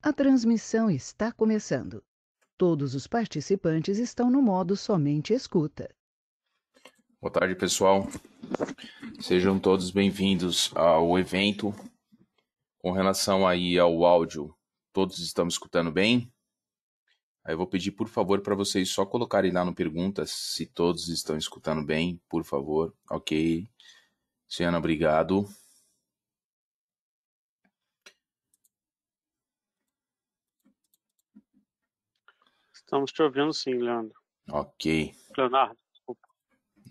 A transmissão está começando. Todos os participantes estão no modo somente escuta. Boa tarde, pessoal. Sejam todos bem-vindos ao evento. Com relação aí ao áudio, todos estão escutando bem? Aí eu vou pedir, por favor, para vocês só colocarem lá no perguntas se todos estão escutando bem, por favor. Ok. Ciana, obrigado. Estamos te ouvindo sim, Leandro. Ok. Leonardo, desculpa.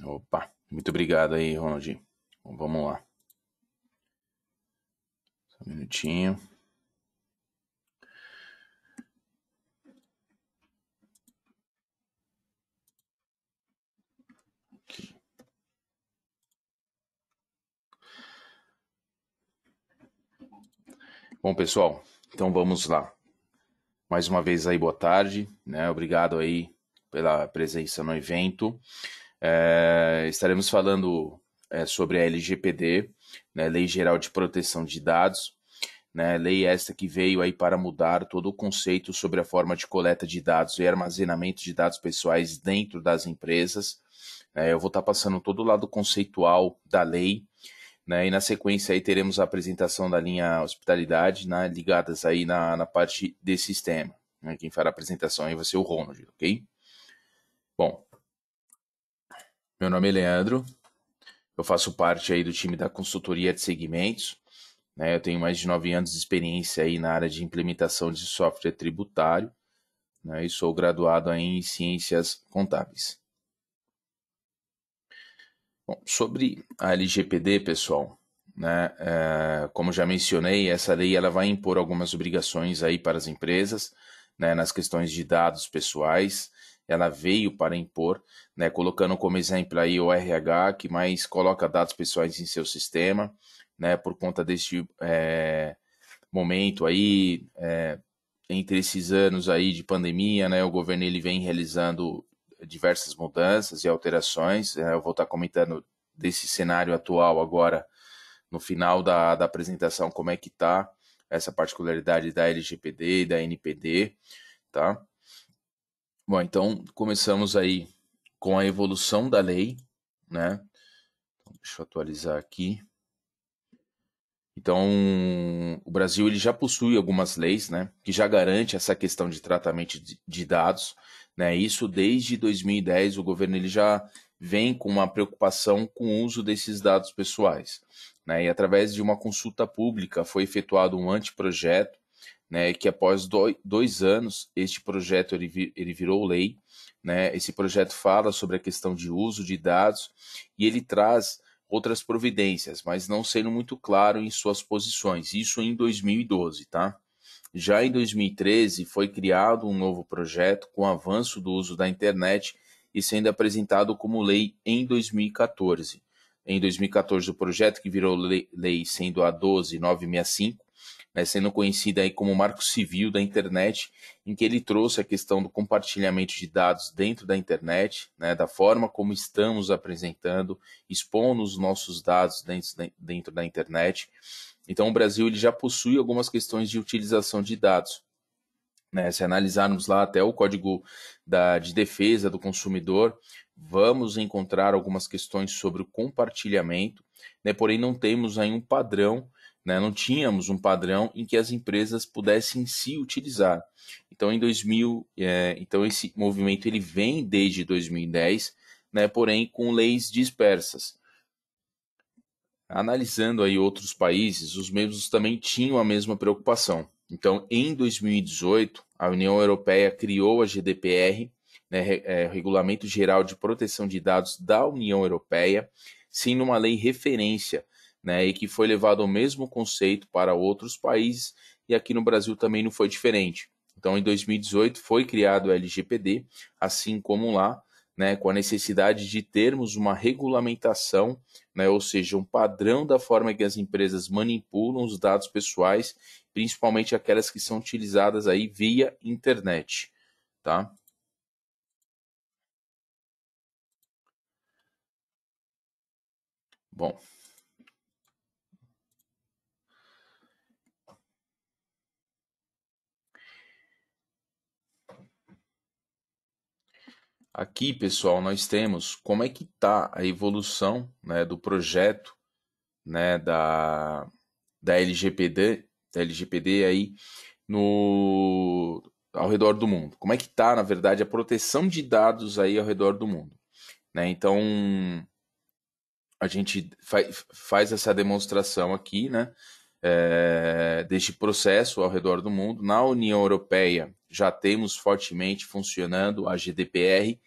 Opa, muito obrigado aí, Ronaldinho. vamos lá. Só um minutinho. Bom, pessoal, então vamos lá mais uma vez aí boa tarde, né? Obrigado aí pela presença no evento. É, estaremos falando é, sobre a LGPD, né, Lei Geral de Proteção de Dados, né, lei esta que veio aí para mudar todo o conceito sobre a forma de coleta de dados e armazenamento de dados pessoais dentro das empresas. É, eu vou estar tá passando todo o lado conceitual da lei, né? E na sequência aí teremos a apresentação da linha hospitalidade, né? ligadas aí na, na parte de sistema. Né? Quem fará a apresentação aí vai ser o Ronald, ok? Bom, meu nome é Leandro, eu faço parte aí do time da consultoria de segmentos. Né? Eu tenho mais de nove anos de experiência aí na área de implementação de software tributário né? e sou graduado em ciências contábeis. Bom, sobre a LGPD, pessoal, né, é, como já mencionei, essa lei ela vai impor algumas obrigações aí para as empresas né, nas questões de dados pessoais. Ela veio para impor, né, colocando como exemplo aí o RH, que mais coloca dados pessoais em seu sistema, né, por conta deste é, momento aí, é, entre esses anos aí de pandemia, né, o governo ele vem realizando diversas mudanças e alterações. Né? Eu vou estar comentando desse cenário atual agora no final da, da apresentação como é que está essa particularidade da LGPD e da NPD, tá? Bom, então começamos aí com a evolução da lei, né? Então, deixa eu atualizar aqui. Então, o Brasil ele já possui algumas leis, né, que já garante essa questão de tratamento de, de dados. Né? Isso desde 2010 o governo ele já vem com uma preocupação com o uso desses dados pessoais. Né? E através de uma consulta pública foi efetuado um anteprojeto, né? que após dois anos este projeto ele, ele virou lei. Né? Esse projeto fala sobre a questão de uso de dados e ele traz outras providências, mas não sendo muito claro em suas posições. Isso em 2012, tá? Já em 2013, foi criado um novo projeto com o avanço do uso da internet e sendo apresentado como lei em 2014. Em 2014, o projeto que virou lei, sendo a 12965, né, sendo conhecida aí como Marco Civil da Internet, em que ele trouxe a questão do compartilhamento de dados dentro da internet, né, da forma como estamos apresentando, expondo os nossos dados dentro da internet, então, o Brasil ele já possui algumas questões de utilização de dados. Né? Se analisarmos lá até o Código da, de Defesa do Consumidor, vamos encontrar algumas questões sobre o compartilhamento, né? porém não temos aí um padrão, né? não tínhamos um padrão em que as empresas pudessem se utilizar. Então, em 2000, é, então esse movimento ele vem desde 2010, né? porém com leis dispersas analisando aí outros países, os mesmos também tinham a mesma preocupação. Então, em 2018, a União Europeia criou a GDPR, né, é, Regulamento Geral de Proteção de Dados da União Europeia, sim, numa lei referência, né, e que foi levado ao mesmo conceito para outros países, e aqui no Brasil também não foi diferente. Então, em 2018, foi criado o LGPD, assim como lá, né, com a necessidade de termos uma regulamentação, né, ou seja, um padrão da forma que as empresas manipulam os dados pessoais, principalmente aquelas que são utilizadas aí via internet, tá? Bom, Aqui, pessoal, nós temos como é que está a evolução né, do projeto né, da, da LGPD, da LGPD aí no, ao redor do mundo. Como é que está, na verdade, a proteção de dados aí ao redor do mundo. Né? Então, a gente faz essa demonstração aqui, né? é, deste processo ao redor do mundo. Na União Europeia, já temos fortemente funcionando a GDPR,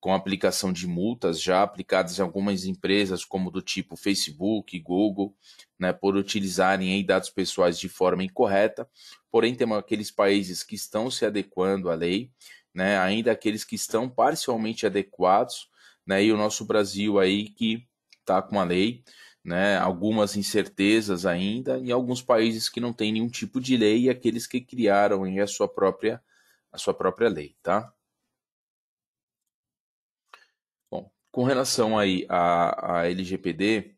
com aplicação de multas já aplicadas em algumas empresas, como do tipo Facebook, Google, né, por utilizarem dados pessoais de forma incorreta. Porém, temos aqueles países que estão se adequando à lei, né, ainda aqueles que estão parcialmente adequados, né, e o nosso Brasil aí que está com a lei né, algumas incertezas ainda e alguns países que não têm nenhum tipo de lei e aqueles que criaram a sua própria a sua própria lei, tá? Bom, com relação aí à, a LGPD,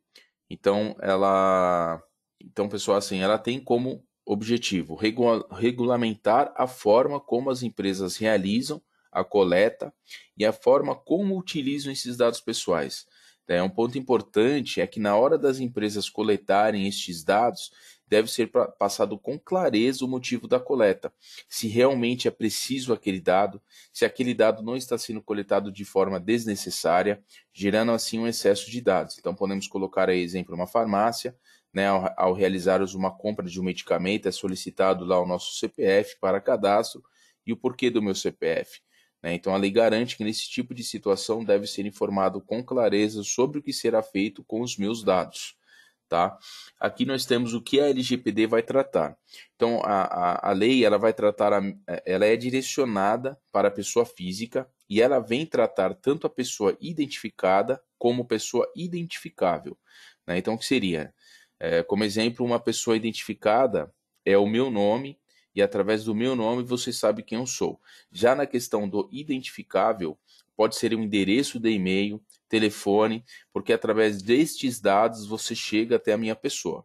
então ela então pessoal assim, ela tem como objetivo regula regulamentar a forma como as empresas realizam a coleta e a forma como utilizam esses dados pessoais é, um ponto importante é que na hora das empresas coletarem estes dados, deve ser passado com clareza o motivo da coleta, se realmente é preciso aquele dado, se aquele dado não está sendo coletado de forma desnecessária, gerando assim um excesso de dados. Então podemos colocar aí exemplo uma farmácia, né, ao, ao realizarmos uma compra de um medicamento é solicitado lá o nosso CPF para cadastro e o porquê do meu CPF. Né? Então, a lei garante que, nesse tipo de situação, deve ser informado com clareza sobre o que será feito com os meus dados. Tá? Aqui nós temos o que a LGPD vai tratar. Então, a, a, a lei ela vai tratar, a, ela é direcionada para a pessoa física e ela vem tratar tanto a pessoa identificada como pessoa identificável. Né? Então, o que seria? É, como exemplo, uma pessoa identificada é o meu nome, e através do meu nome você sabe quem eu sou. Já na questão do identificável, pode ser um endereço de e-mail, telefone, porque através destes dados você chega até a minha pessoa.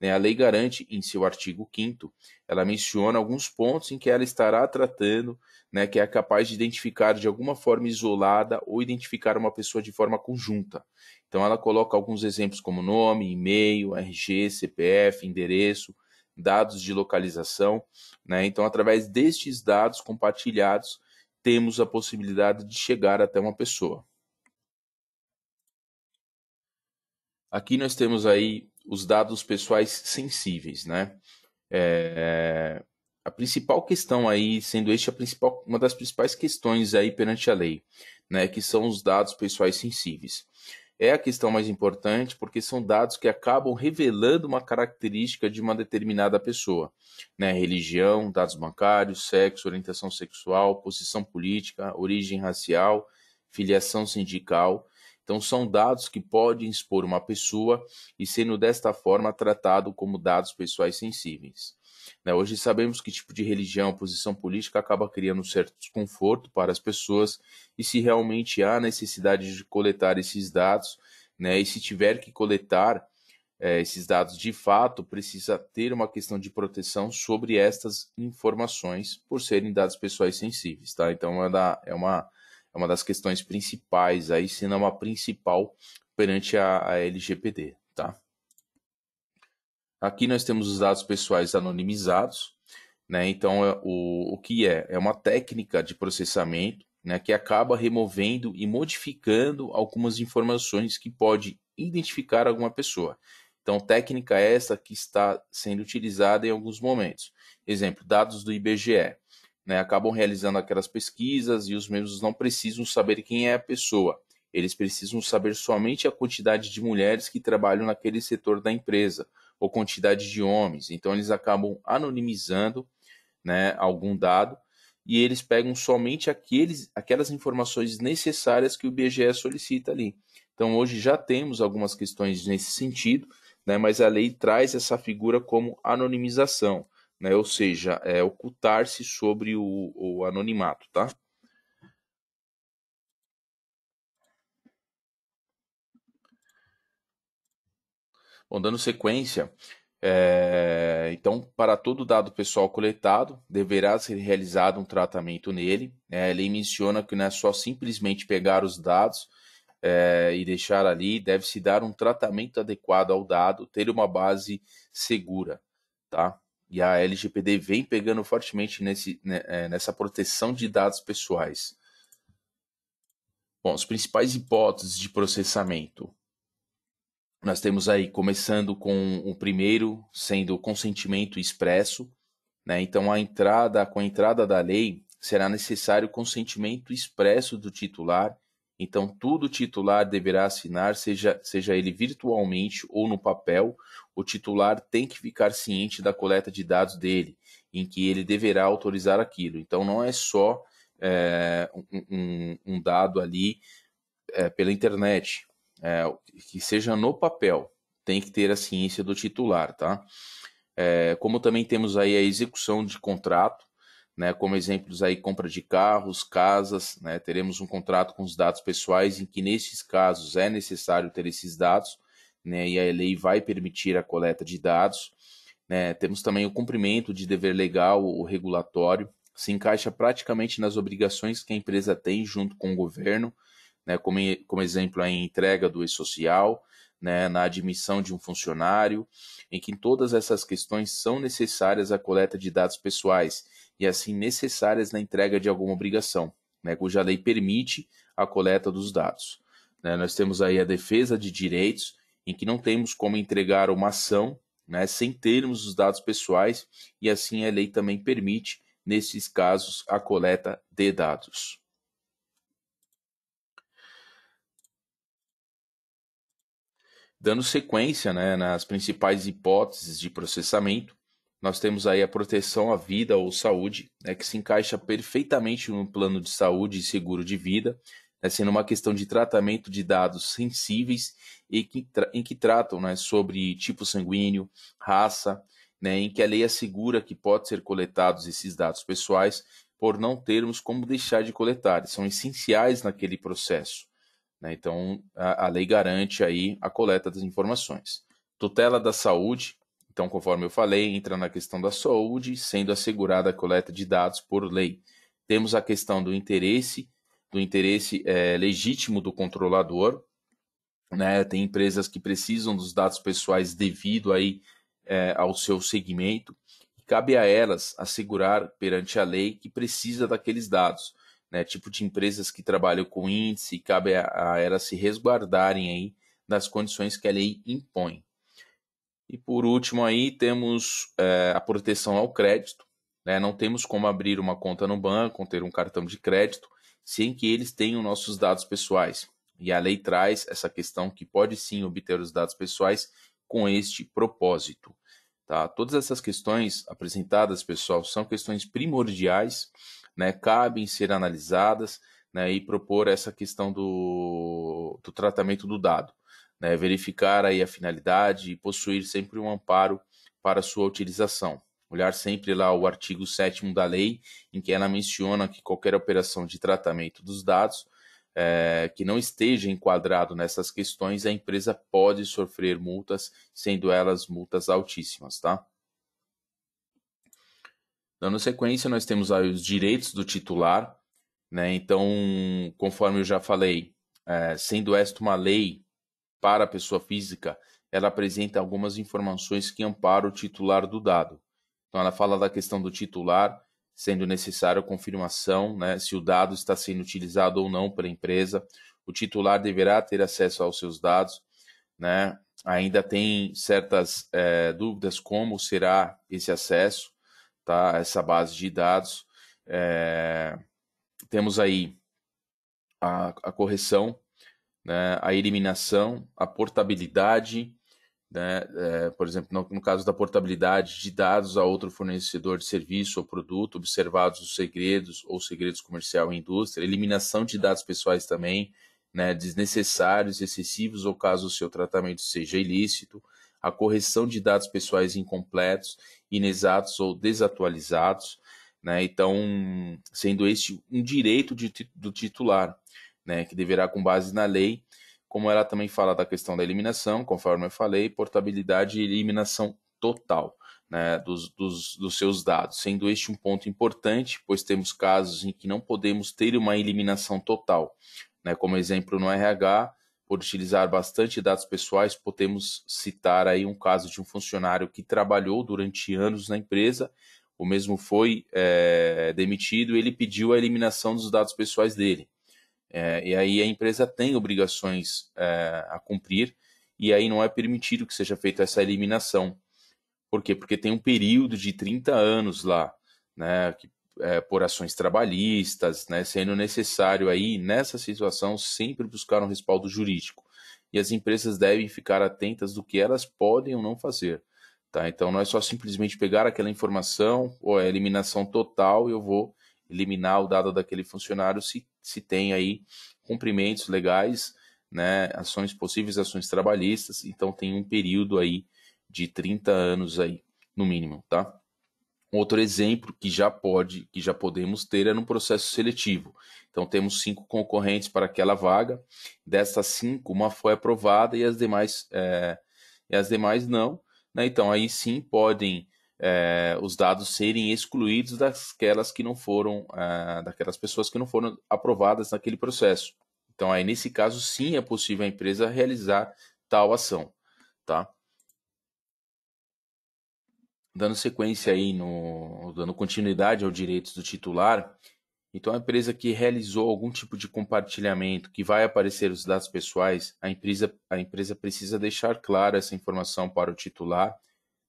Né? A lei garante, em seu artigo 5, ela menciona alguns pontos em que ela estará tratando, né, que é capaz de identificar de alguma forma isolada ou identificar uma pessoa de forma conjunta. Então, ela coloca alguns exemplos como nome, e-mail, RG, CPF, endereço, dados de localização. Né? Então, através destes dados compartilhados, temos a possibilidade de chegar até uma pessoa. Aqui nós temos aí os dados pessoais sensíveis, né? É, a principal questão aí, sendo este a principal, uma das principais questões aí perante a lei, né, que são os dados pessoais sensíveis é a questão mais importante, porque são dados que acabam revelando uma característica de uma determinada pessoa, né? Religião, dados bancários, sexo, orientação sexual, posição política, origem racial, filiação sindical. Então, são dados que podem expor uma pessoa e sendo desta forma tratado como dados pessoais sensíveis. Né? Hoje sabemos que tipo de religião, posição política acaba criando certo desconforto para as pessoas e se realmente há necessidade de coletar esses dados, né? e se tiver que coletar é, esses dados de fato, precisa ter uma questão de proteção sobre estas informações por serem dados pessoais sensíveis. Tá? Então é, da, é uma é uma das questões principais aí, se não a principal perante a, a LGPD. Aqui nós temos os dados pessoais anonimizados, né? Então, é o, o que é? É uma técnica de processamento né, que acaba removendo e modificando algumas informações que pode identificar alguma pessoa. Então, técnica essa que está sendo utilizada em alguns momentos. Exemplo, dados do IBGE. Né, acabam realizando aquelas pesquisas e os membros não precisam saber quem é a pessoa. Eles precisam saber somente a quantidade de mulheres que trabalham naquele setor da empresa ou quantidade de homens. Então eles acabam anonimizando né, algum dado e eles pegam somente aqueles, aquelas informações necessárias que o IBGE solicita ali. Então hoje já temos algumas questões nesse sentido, né, mas a lei traz essa figura como anonimização, né, ou seja, é ocultar-se sobre o, o anonimato, tá? Bom, dando sequência, é... então, para todo dado pessoal coletado, deverá ser realizado um tratamento nele. É, ele menciona que não é só simplesmente pegar os dados é, e deixar ali, deve-se dar um tratamento adequado ao dado, ter uma base segura, tá? E a LGPD vem pegando fortemente nesse, né, é, nessa proteção de dados pessoais. Bom, as principais hipóteses de processamento. Nós temos aí, começando com o primeiro, sendo consentimento expresso, né? Então, a entrada, com a entrada da lei, será necessário consentimento expresso do titular. Então, o titular deverá assinar, seja, seja ele virtualmente ou no papel. O titular tem que ficar ciente da coleta de dados dele, em que ele deverá autorizar aquilo. Então, não é só é, um, um, dado ali é, pela internet é, que seja no papel, tem que ter a ciência do titular, tá? É, como também temos aí a execução de contrato, né? Como exemplos aí compra de carros, casas, né? Teremos um contrato com os dados pessoais em que nesses casos é necessário ter esses dados, né? E a lei vai permitir a coleta de dados. Né? Temos também o cumprimento de dever legal ou regulatório, se encaixa praticamente nas obrigações que a empresa tem junto com o governo né, como, como exemplo a entrega do e-social, né, na admissão de um funcionário, em que todas essas questões são necessárias a coleta de dados pessoais e assim necessárias na entrega de alguma obrigação, né, cuja lei permite a coleta dos dados. Né, nós temos aí a defesa de direitos, em que não temos como entregar uma ação né, sem termos os dados pessoais, e assim a lei também permite, nesses casos, a coleta de dados. Dando sequência né, nas principais hipóteses de processamento, nós temos aí a proteção à vida ou saúde, né, que se encaixa perfeitamente no plano de saúde e seguro de vida, né, sendo uma questão de tratamento de dados sensíveis e que, em que tratam né, sobre tipo sanguíneo, raça, né, em que a lei assegura que pode ser coletados esses dados pessoais por não termos como deixar de coletar, são essenciais naquele processo. Né? Então, a, a lei garante aí a coleta das informações. Tutela da saúde, então, conforme eu falei, entra na questão da saúde, sendo assegurada a coleta de dados por lei. Temos a questão do interesse, do interesse é, legítimo do controlador. Né? Tem empresas que precisam dos dados pessoais devido aí, é, ao seu segmento. Cabe a elas assegurar perante a lei que precisa daqueles dados, né? Tipo de empresas que trabalham com índice, cabe a, a elas se resguardarem aí das condições que a lei impõe. E por último aí temos é, a proteção ao crédito, né? Não temos como abrir uma conta no banco, ter um cartão de crédito, sem que eles tenham nossos dados pessoais. E a lei traz essa questão que pode sim obter os dados pessoais com este propósito. Tá? Todas essas questões apresentadas, pessoal, são questões primordiais né, cabem ser analisadas né, e propor essa questão do, do tratamento do dado, né, verificar aí a finalidade e possuir sempre um amparo para sua utilização. Olhar sempre lá o artigo 7 da lei, em que ela menciona que qualquer operação de tratamento dos dados é, que não esteja enquadrado nessas questões, a empresa pode sofrer multas, sendo elas multas altíssimas, tá? Dando sequência, nós temos aí os direitos do titular, né? Então, conforme eu já falei, é, sendo esta uma lei para a pessoa física, ela apresenta algumas informações que amparam o titular do dado. Então, ela fala da questão do titular, sendo necessária a confirmação né, se o dado está sendo utilizado ou não pela empresa. O titular deverá ter acesso aos seus dados. Né? Ainda tem certas é, dúvidas como será esse acesso tá? essa base de dados. É... Temos aí a, a correção, né? a eliminação, a portabilidade. Né? É, por exemplo, no, no, caso da portabilidade de dados a outro fornecedor de serviço ou produto, observados os segredos ou segredos comercial e indústria, eliminação de dados pessoais também, né? desnecessários, excessivos ou caso o seu tratamento seja ilícito, a correção de dados pessoais incompletos, inexatos ou desatualizados, né? Então, sendo este um direito de, do titular, né? Que deverá, com base na lei, como ela também fala da questão da eliminação, conforme eu falei, portabilidade e eliminação total. Né, dos, dos, dos, seus dados, sendo este um ponto importante, pois temos casos em que não podemos ter uma eliminação total, né, como exemplo no RH, por utilizar bastante dados pessoais, podemos citar aí um caso de um funcionário que trabalhou durante anos na empresa, o mesmo foi é, demitido, ele pediu a eliminação dos dados pessoais dele. É, e aí a empresa tem obrigações é, a cumprir, e aí não é permitido que seja feita essa eliminação. Por quê? Porque tem um período de 30 anos lá, né, que é, por ações trabalhistas, né, sendo necessário aí, nessa situação, sempre buscar um respaldo jurídico. E as empresas devem ficar atentas do que elas podem ou não fazer. Tá? Então, não é só simplesmente pegar aquela informação, ou é eliminação total, eu vou eliminar o dado daquele funcionário se, se tem aí cumprimentos legais, né, ações possíveis ações trabalhistas, então tem um período aí de 30 anos aí, no mínimo, tá? outro exemplo que já pode, que já podemos ter é no processo seletivo. Então temos cinco concorrentes para aquela vaga. Dessas cinco, uma foi aprovada e as demais, é, e as demais não. Né? Então aí sim podem é, os dados serem excluídos daquelas que não foram, é, daquelas pessoas que não foram aprovadas naquele processo. Então aí nesse caso sim é possível a empresa realizar tal ação, tá? dando sequência aí no dando continuidade ao direitos do titular. Então a empresa que realizou algum tipo de compartilhamento que vai aparecer os dados pessoais, a empresa a empresa precisa deixar clara essa informação para o titular.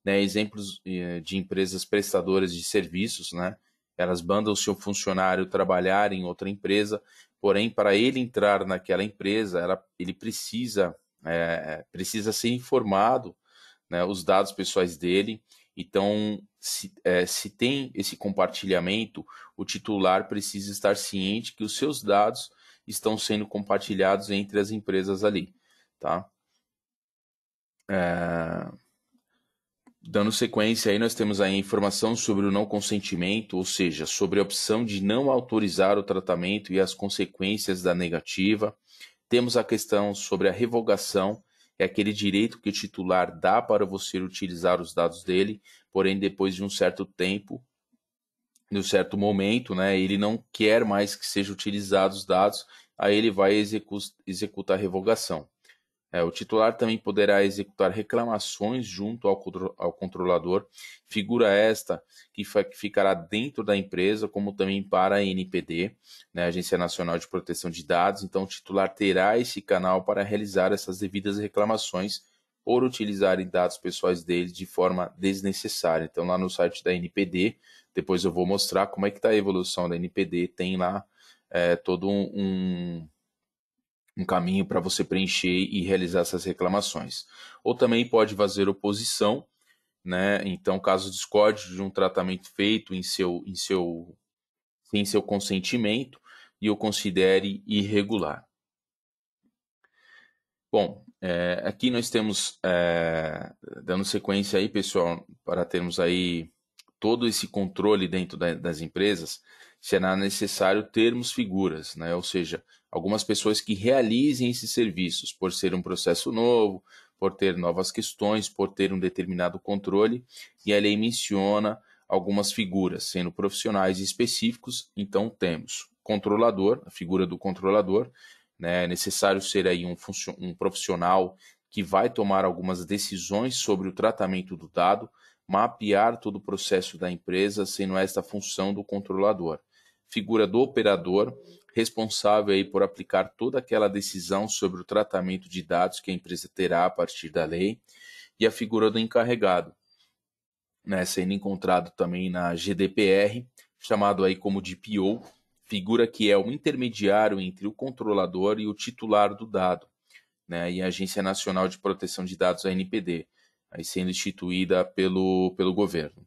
Né, exemplos eh, de empresas prestadoras de serviços, né? Elas mandam seu funcionário trabalhar em outra empresa, porém para ele entrar naquela empresa, ela, ele precisa é, precisa ser informado, né, os dados pessoais dele então, se, é, se tem esse compartilhamento, o titular precisa estar ciente que os seus dados estão sendo compartilhados entre as empresas ali, tá? É... Dando sequência aí, nós temos a informação sobre o não consentimento, ou seja, sobre a opção de não autorizar o tratamento e as consequências da negativa. Temos a questão sobre a revogação, é aquele direito que o titular dá para você utilizar os dados dele, porém depois de um certo tempo, de um certo momento, né, ele não quer mais que sejam utilizados os dados, aí ele vai execu executar a revogação. É, o titular também poderá executar reclamações junto ao, ao controlador, figura esta que, que, ficará dentro da empresa, como também para a NPD, né, Agência Nacional de Proteção de Dados. Então, o titular terá esse canal para realizar essas devidas reclamações por utilizarem dados pessoais deles de forma desnecessária. Então, lá no site da NPD, depois eu vou mostrar como é que está a evolução da NPD, tem lá é, todo um, um um caminho para você preencher e realizar essas reclamações. Ou também pode fazer oposição, né? Então, caso discorde de um tratamento feito em seu, em seu, sem seu consentimento e o considere irregular. Bom, é, aqui nós temos, é, dando sequência aí, pessoal, para termos aí todo esse controle dentro da, das empresas, será é necessário termos figuras, né? ou seja, algumas pessoas que realizem esses serviços, por ser um processo novo, por ter novas questões, por ter um determinado controle, e a lei menciona algumas figuras, sendo profissionais específicos, então temos controlador, a figura do controlador, né? é necessário ser aí um, um profissional que vai tomar algumas decisões sobre o tratamento do dado, mapear todo o processo da empresa, sendo esta a função do controlador figura do operador, responsável aí por aplicar toda aquela decisão sobre o tratamento de dados que a empresa terá a partir da lei, e a figura do encarregado, né, sendo encontrado também na GDPR, chamado aí como DPO, figura que é o intermediário entre o controlador e o titular do dado, né, e a Agência Nacional de Proteção de Dados, a NPD, aí sendo instituída pelo, pelo governo.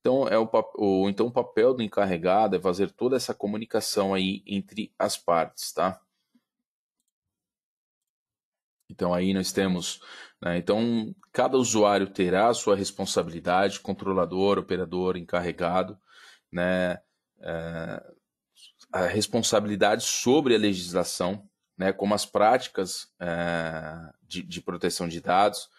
Então, é o, então, o papel do encarregado é fazer toda essa comunicação aí entre as partes, tá? Então, aí nós temos. Né, então, cada usuário terá a sua responsabilidade, controlador, operador, encarregado, né? É, a responsabilidade sobre a legislação, né, como as práticas é, de, de proteção de dados,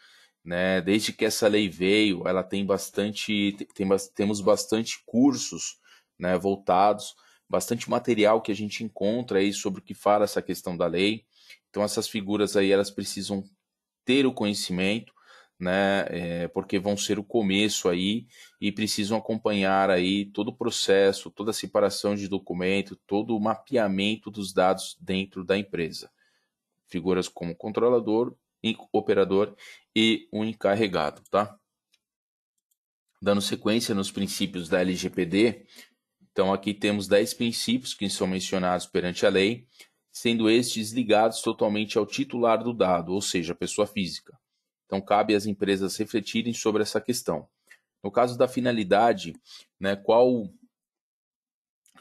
né? Desde que essa lei veio, ela tem bastante, tem, temos bastante cursos né, voltados, bastante material que a gente encontra aí sobre o que fala essa questão da lei. Então essas figuras aí elas precisam ter o conhecimento, né? É, porque vão ser o começo aí e precisam acompanhar aí todo o processo, toda a separação de documento, todo o mapeamento dos dados dentro da empresa. Figuras como controlador, operador e um encarregado, tá? Dando sequência nos princípios da LGPD, então aqui temos 10 princípios que são mencionados perante a lei, sendo estes ligados totalmente ao titular do dado, ou seja, a pessoa física. Então cabe às empresas refletirem sobre essa questão. No caso da finalidade, né, qual,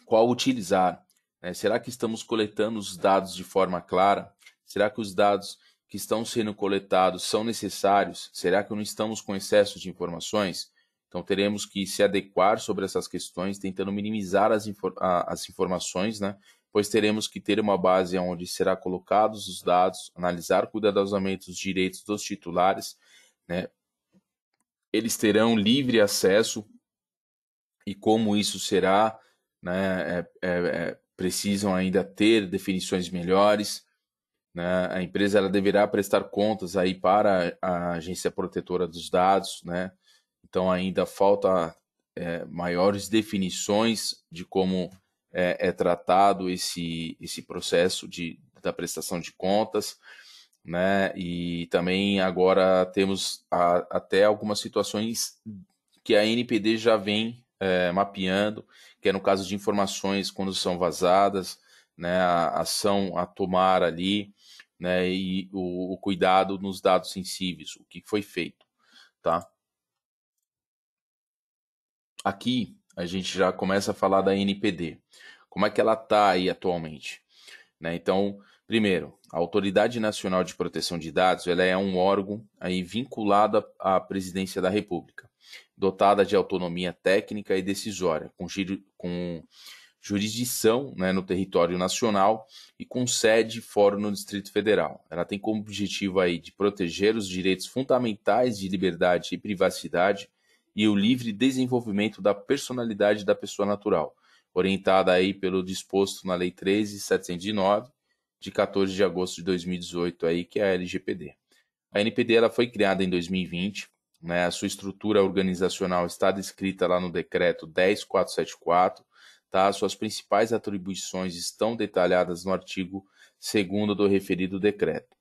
qual utilizar? Né? Será que estamos coletando os dados de forma clara? Será que os dados que estão sendo coletados são necessários? Será que não estamos com excesso de informações? Então, teremos que se adequar sobre essas questões, tentando minimizar as, infor as informações, né? pois teremos que ter uma base onde será colocados os dados, analisar cuidadosamente os direitos dos titulares, né? eles terão livre acesso e como isso será, né? é, é, é, precisam ainda ter definições melhores, né? A empresa ela deverá prestar contas aí para a agência protetora dos dados, né? Então ainda falta é, maiores definições de como é, é, tratado esse, esse processo de, da prestação de contas, né? E também agora temos a, até algumas situações que a NPD já vem é, mapeando, que é no caso de informações quando são vazadas, né? A ação a tomar ali, né, e o, o cuidado nos dados sensíveis, o que foi feito, tá? Aqui a gente já começa a falar da NPD. Como é que ela está aí atualmente? Né? Então, primeiro, a Autoridade Nacional de Proteção de Dados ela é um órgão aí vinculado à Presidência da República, dotada de autonomia técnica e decisória, com, giro, com jurisdição né, no território nacional e com sede fora no Distrito Federal. Ela tem como objetivo aí de proteger os direitos fundamentais de liberdade e privacidade e o livre desenvolvimento da personalidade da pessoa natural, orientada aí pelo disposto na Lei 13709 de 14 de agosto de 2018 aí, que é a LGPD. A NPD ela foi criada em 2020, né? A sua estrutura organizacional está descrita lá no decreto 10474 Tá? Suas principais atribuições estão detalhadas no artigo 2 do referido decreto.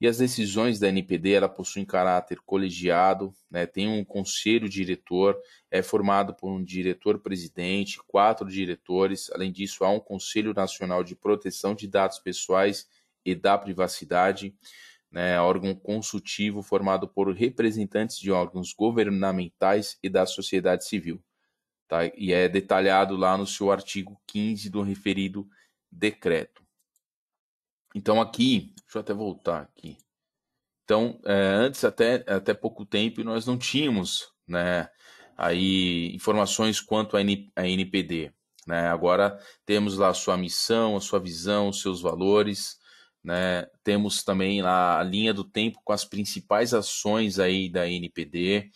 E as decisões da NPD ela possuem caráter colegiado, né? tem um conselho diretor, é formado por um diretor-presidente, quatro diretores, além disso, há um Conselho Nacional de Proteção de Dados Pessoais e da Privacidade, né? órgão consultivo formado por representantes de órgãos governamentais e da sociedade civil. Tá? E é detalhado lá no seu artigo 15 do referido decreto. Então aqui, deixa eu até voltar aqui. Então, é, antes, até, até pouco tempo, nós não tínhamos né, aí informações quanto à NPD. Né? Agora temos lá a sua missão, a sua visão, os seus valores. Né? Temos também lá a linha do tempo com as principais ações aí da NPD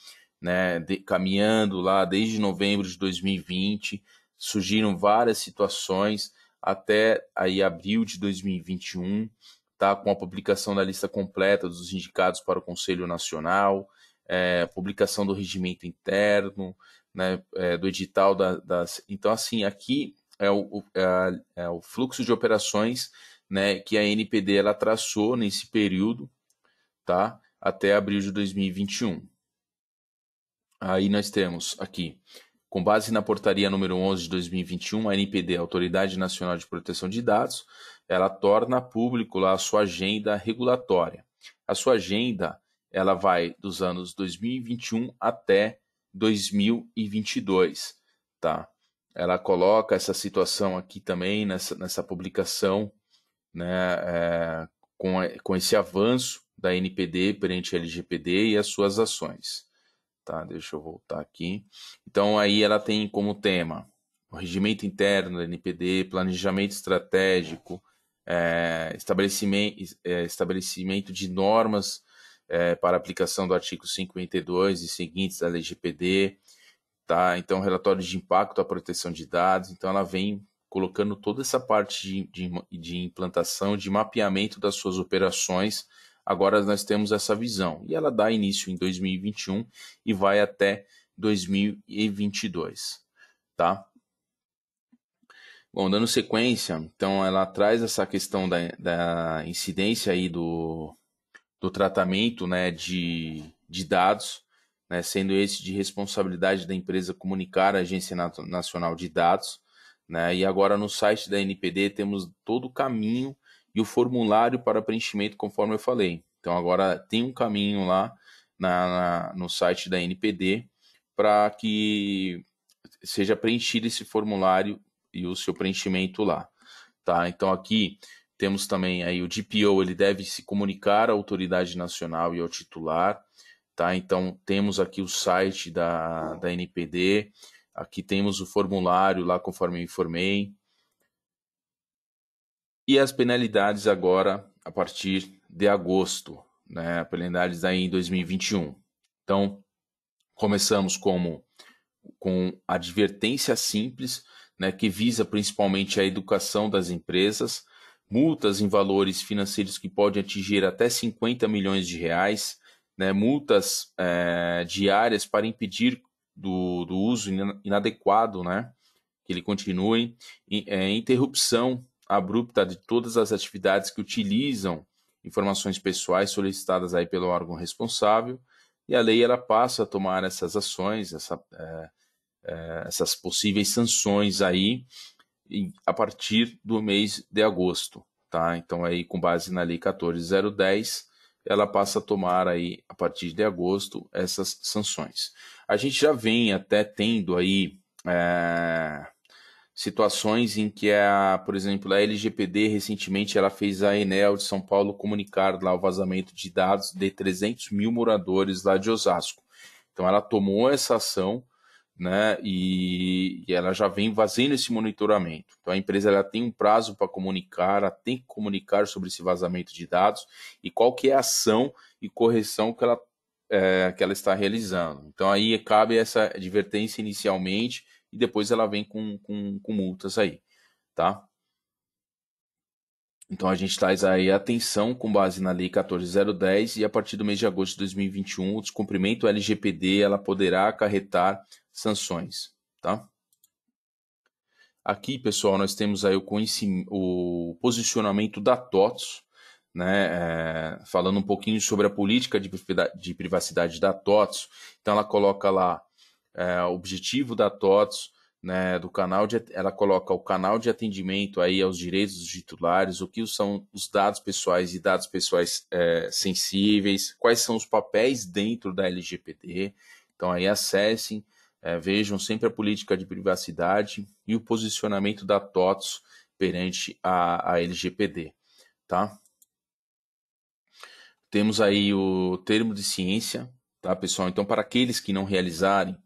né, de, caminhando lá desde novembro de 2020, surgiram várias situações até aí abril de 2021, tá, com a publicação da lista completa dos indicados para o Conselho Nacional, é, publicação do regimento interno, né, é, do edital da, das. Então, assim, aqui é o, é, é, o fluxo de operações né, que a NPD ela traçou nesse período, tá? Até abril de 2021. Aí nós temos aqui, com base na portaria número 11 de 2021, a NPD, Autoridade Nacional de Proteção de Dados, ela torna público lá a sua agenda regulatória. A sua agenda, ela vai dos anos 2021 até 2022, tá? Ela coloca essa situação aqui também nessa, nessa publicação, né, é, com, com esse avanço da NPD perante a LGPD e as suas ações tá? Deixa eu voltar aqui. Então aí ela tem como tema o regimento interno da NPD, planejamento estratégico, é, estabelecimento, é, estabelecimento de normas é, para aplicação do artigo 52 e seguintes da LGPD, tá? Então relatório de impacto à proteção de dados. Então ela vem colocando toda essa parte de, de, de implantação, de mapeamento das suas operações Agora nós temos essa visão e ela dá início em 2021 e vai até 2022, tá? Bom, dando sequência, então ela traz essa questão da, da incidência aí do, do tratamento né, de, de dados, né, sendo esse de responsabilidade da empresa comunicar à Agência Nacional de Dados. Né, e agora no site da NPD temos todo o caminho e o formulário para preenchimento, conforme eu falei. Então agora tem um caminho lá na, na no site da NPD para que seja preenchido esse formulário e o seu preenchimento lá, tá? Então aqui temos também aí o DPO, ele deve se comunicar à autoridade nacional e ao titular, tá? Então temos aqui o site da, da NPD, aqui temos o formulário lá conforme eu informei, e as penalidades agora, a partir de agosto, né? penalidades aí em 2021. Então, começamos como com advertência simples, né, que visa principalmente a educação das empresas, multas em valores financeiros que podem atingir até 50 milhões de reais, né, multas é, diárias para impedir do, do uso inadequado, né, que ele continue, e, é, interrupção abrupta de todas as atividades que utilizam informações pessoais solicitadas aí pelo órgão responsável e a lei ela passa a tomar essas ações, essa, é, é, essas possíveis sanções aí a partir do mês de agosto, tá? Então aí com base na lei 14010 ela passa a tomar aí a partir de agosto essas sanções. A gente já vem até tendo aí é, situações em que a, por exemplo, a LGPD recentemente ela fez a Enel de São Paulo comunicar lá o vazamento de dados de 300 mil moradores lá de Osasco. Então ela tomou essa ação, né? E, e ela já vem fazendo esse monitoramento. Então a empresa ela tem um prazo para comunicar, ela tem que comunicar sobre esse vazamento de dados e qual que é a ação e correção que ela é, que ela está realizando. Então aí cabe essa advertência inicialmente e depois ela vem com, com, com multas aí, tá? Então a gente traz aí atenção com base na Lei 14010 e a partir do mês de agosto de 2021, o descumprimento LGPD ela poderá acarretar sanções, tá? Aqui, pessoal, nós temos aí o, o posicionamento da TOTS, né, é, falando um pouquinho sobre a política de privacidade da TOTS. Então ela coloca lá é, objetivo da TOTS, né, do canal de, ela coloca o canal de atendimento aí aos direitos dos titulares, o que são os dados pessoais e dados pessoais é, sensíveis, quais são os papéis dentro da LGPD. Então aí acessem, é, vejam sempre a política de privacidade e o posicionamento da TOTS perante a, a LGPD, tá? Temos aí o termo de ciência, tá, pessoal? Então, para aqueles que não realizarem,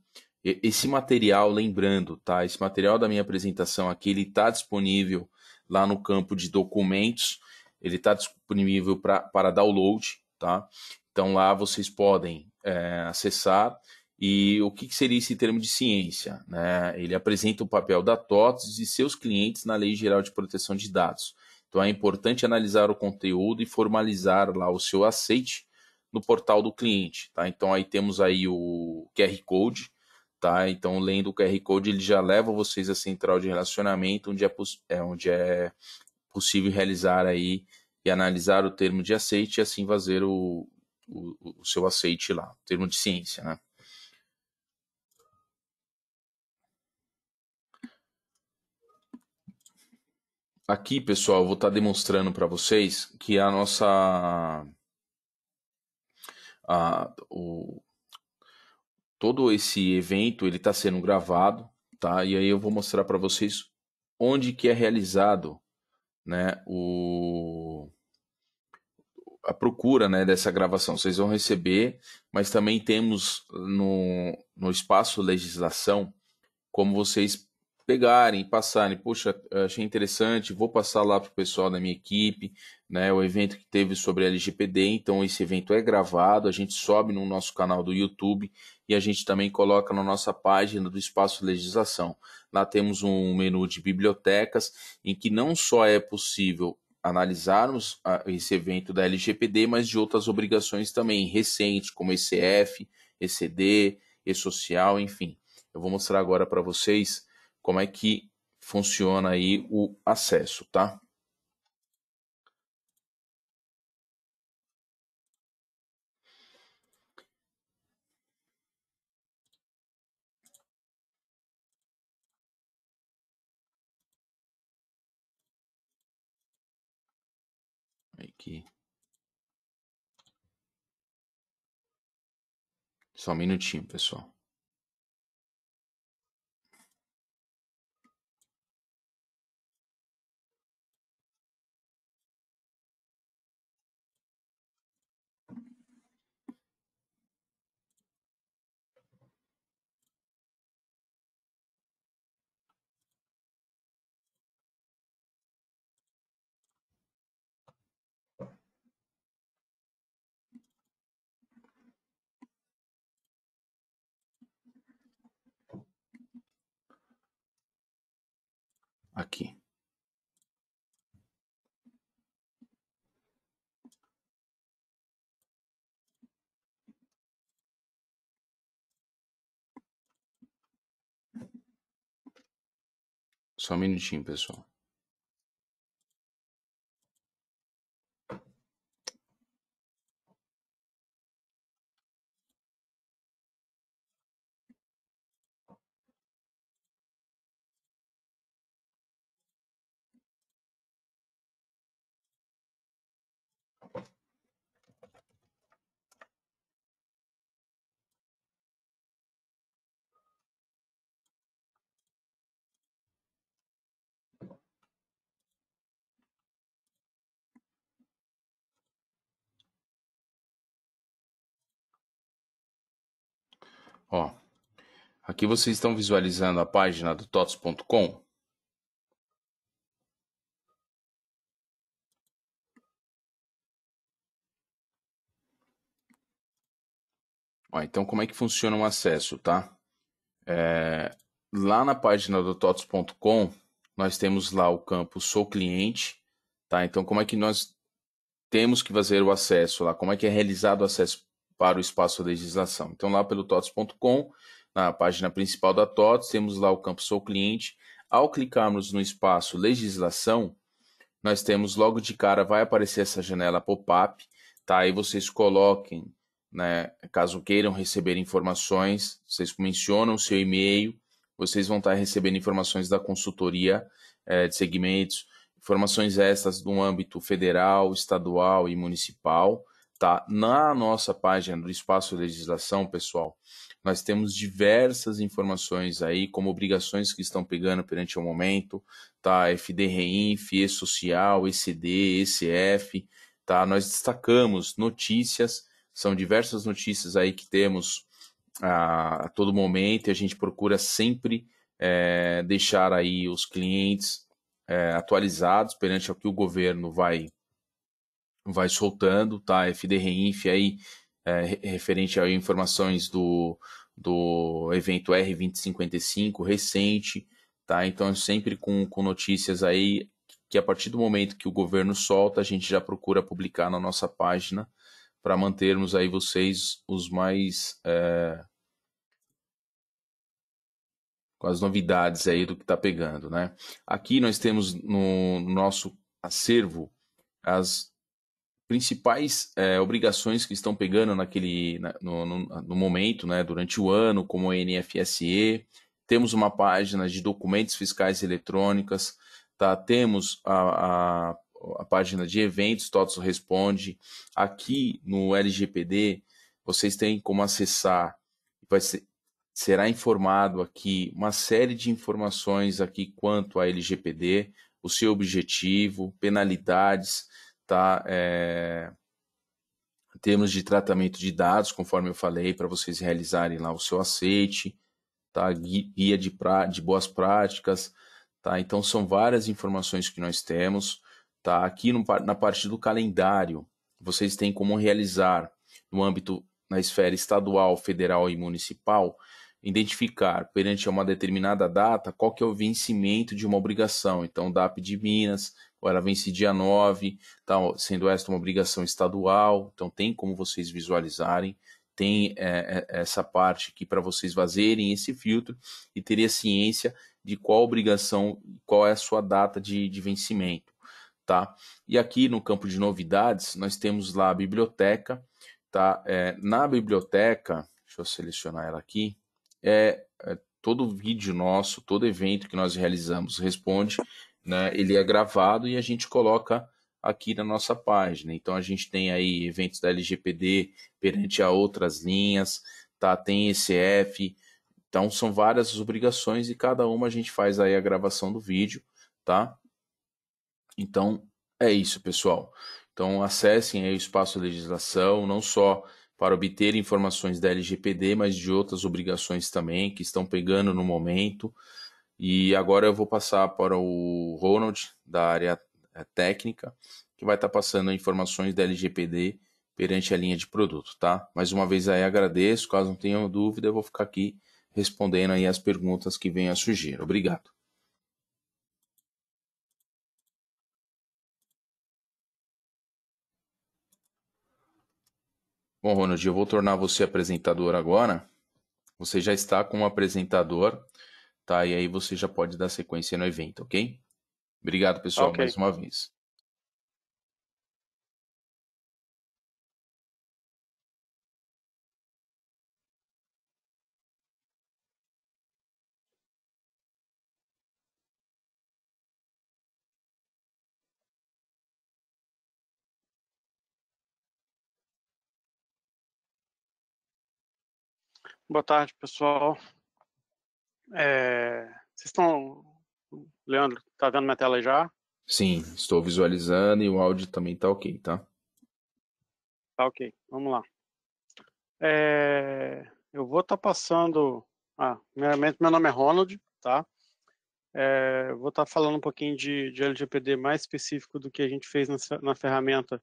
esse material, lembrando, tá? Esse material da minha apresentação aqui, ele está disponível lá no campo de documentos. Ele está disponível pra, para download, tá? Então lá vocês podem é, acessar. E o que, que seria esse termo de ciência? Né? Ele apresenta o papel da TOTS e seus clientes na Lei Geral de Proteção de Dados. Então é importante analisar o conteúdo e formalizar lá o seu aceite no portal do cliente. Tá? Então aí temos aí o QR Code tá? Então, lendo o QR Code, ele já leva vocês à central de relacionamento, onde é, é, onde é possível realizar aí e analisar o termo de aceite e assim fazer o, o, o seu aceite lá, o termo de ciência, né? Aqui, pessoal, eu vou estar tá demonstrando para vocês que a nossa a, o, todo esse evento ele está sendo gravado, tá? E aí eu vou mostrar para vocês onde que é realizado, né? O a procura, né, dessa gravação. Vocês vão receber, mas também temos no, no espaço legislação como vocês pegarem, passarem, poxa, achei interessante, vou passar lá para o pessoal da minha equipe, né, o evento que teve sobre LGPD, então esse evento é gravado, a gente sobe no nosso canal do YouTube e a gente também coloca na nossa página do Espaço Legislação. Lá temos um menu de bibliotecas em que não só é possível analisarmos ah, esse evento da LGPD, mas de outras obrigações também recentes, como ECF, ECD, E-Social, enfim. Eu vou mostrar agora para vocês como é que funciona aí o acesso, tá? aqui. Só um minutinho, pessoal. aqui. Só um minutinho, pessoal. Ó, aqui vocês estão visualizando a página do TOTS.com. Ó, então, como é que funciona o acesso, tá? É, lá na página do TOTS.com, nós temos lá o campo Sou Cliente, tá? Então, como é que nós temos que fazer o acesso lá? Como é que é realizado o acesso para o espaço legislação. Então, lá pelo TOTS.com, na página principal da TOTS, temos lá o campo Sou Cliente. Ao clicarmos no espaço legislação, nós temos logo de cara, vai aparecer essa janela pop-up, tá? Aí vocês coloquem, né? Caso queiram receber informações, vocês mencionam o seu e-mail, vocês vão estar tá recebendo informações da consultoria é, de segmentos, informações estas do âmbito federal, estadual e municipal, tá? Na nossa página do Espaço Legislação, pessoal, nós temos diversas informações aí, como obrigações que estão pegando perante o momento, tá? FDREINF, E-Social, ECD, ECF, tá? Nós destacamos notícias, são diversas notícias aí que temos a, a todo momento e a gente procura sempre é, deixar aí os clientes é, atualizados perante o que o governo vai vai soltando, tá? FDRINF aí, é, referente a informações do, do evento R2055 recente, tá? Então, sempre com, com notícias aí que a partir do momento que o governo solta, a gente já procura publicar na nossa página para mantermos aí vocês os mais é, com as novidades aí do que está pegando, né? Aqui nós temos no nosso acervo as principais é, obrigações que estão pegando naquele na, no, no, no, momento, né, durante o ano, como a NFSE. Temos uma página de documentos fiscais eletrônicas, tá? temos a, a, a página de eventos, Totso Responde. Aqui no LGPD, vocês têm como acessar, vai ser, será informado aqui uma série de informações aqui quanto à LGPD, o seu objetivo, penalidades, tá? É, em termos de tratamento de dados, conforme eu falei, para vocês realizarem lá o seu aceite, tá? Guia de, pra, de boas práticas, tá? Então são várias informações que nós temos, tá? Aqui no, na parte do calendário, vocês têm como realizar no âmbito na esfera estadual, federal e municipal, identificar perante uma determinada data qual que é o vencimento de uma obrigação. Então, DAP de Minas, ou ela vence dia 9, tá, sendo esta uma obrigação estadual, então tem como vocês visualizarem, tem é, é essa parte aqui para vocês fazerem esse filtro e terem a ciência de qual obrigação, qual é a sua data de, de vencimento. Tá? E aqui no campo de novidades, nós temos lá a biblioteca. Tá? É, na biblioteca, deixa eu selecionar ela aqui, é, é todo vídeo nosso, todo evento que nós realizamos responde né, ele é gravado e a gente coloca aqui na nossa página. Então a gente tem aí eventos da LGPD perante a outras linhas, tá? Tem ECF. Então são várias as obrigações e cada uma a gente faz aí a gravação do vídeo, tá? Então é isso, pessoal. Então acessem aí o espaço legislação, não só para obter informações da LGPD, mas de outras obrigações também que estão pegando no momento. E agora eu vou passar para o Ronald, da área eh, técnica, que vai estar tá passando informações da LGPD perante a linha de produto, tá? Mais uma vez aí agradeço, caso não tenham dúvida, eu vou ficar aqui respondendo aí as perguntas que venham a surgir. Obrigado. Bom, Ronald, eu vou tornar você apresentador agora. Você já está como apresentador tá? E aí você já pode dar sequência no evento, ok? Obrigado, pessoal, okay. mais uma vez. Boa tarde, pessoal. É, vocês estão. Leandro, tá vendo minha tela já? Sim, estou visualizando e o áudio também tá ok, tá? Tá ok, vamos lá. É, eu vou estar tá passando. Ah, primeiramente, meu nome é Ronald, tá? É, vou estar tá falando um pouquinho de, de LGPD mais específico do que a gente fez na, na ferramenta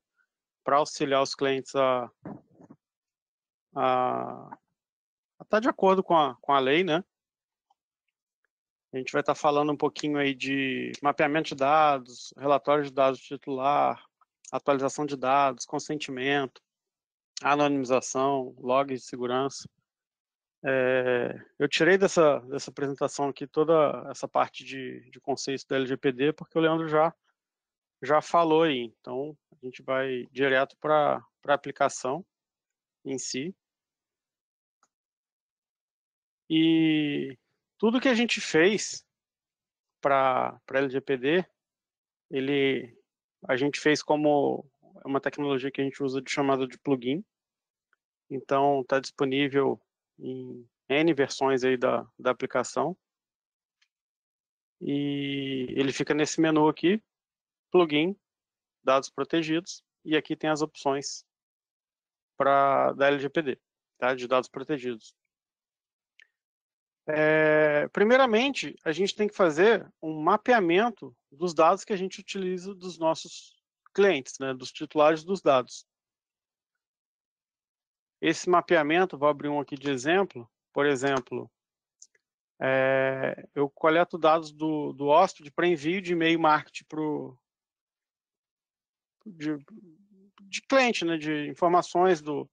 para auxiliar os clientes a, a, a estar tá de acordo com a, com a lei, né? A gente vai estar tá falando um pouquinho aí de mapeamento de dados, relatório de dados titular, atualização de dados, consentimento, anonimização, logs de segurança. É, eu tirei dessa, dessa apresentação aqui toda essa parte de, de conceito da LGPD, porque o Leandro já, já falou aí. Então, a gente vai direto para a aplicação em si. E tudo que a gente fez para LGPD, ele, a gente fez como é uma tecnologia que a gente usa de chamada de plugin. Então, está disponível em N versões aí da, da aplicação. E ele fica nesse menu aqui, plugin, dados protegidos, e aqui tem as opções para da LGPD, tá? De dados protegidos. É, primeiramente, a gente tem que fazer um mapeamento dos dados que a gente utiliza dos nossos clientes, né, dos titulares dos dados. Esse mapeamento, vou abrir um aqui de exemplo, por exemplo, é, eu coleto dados do, do hóspede para envio de e-mail marketing para de, de cliente, né, de informações do,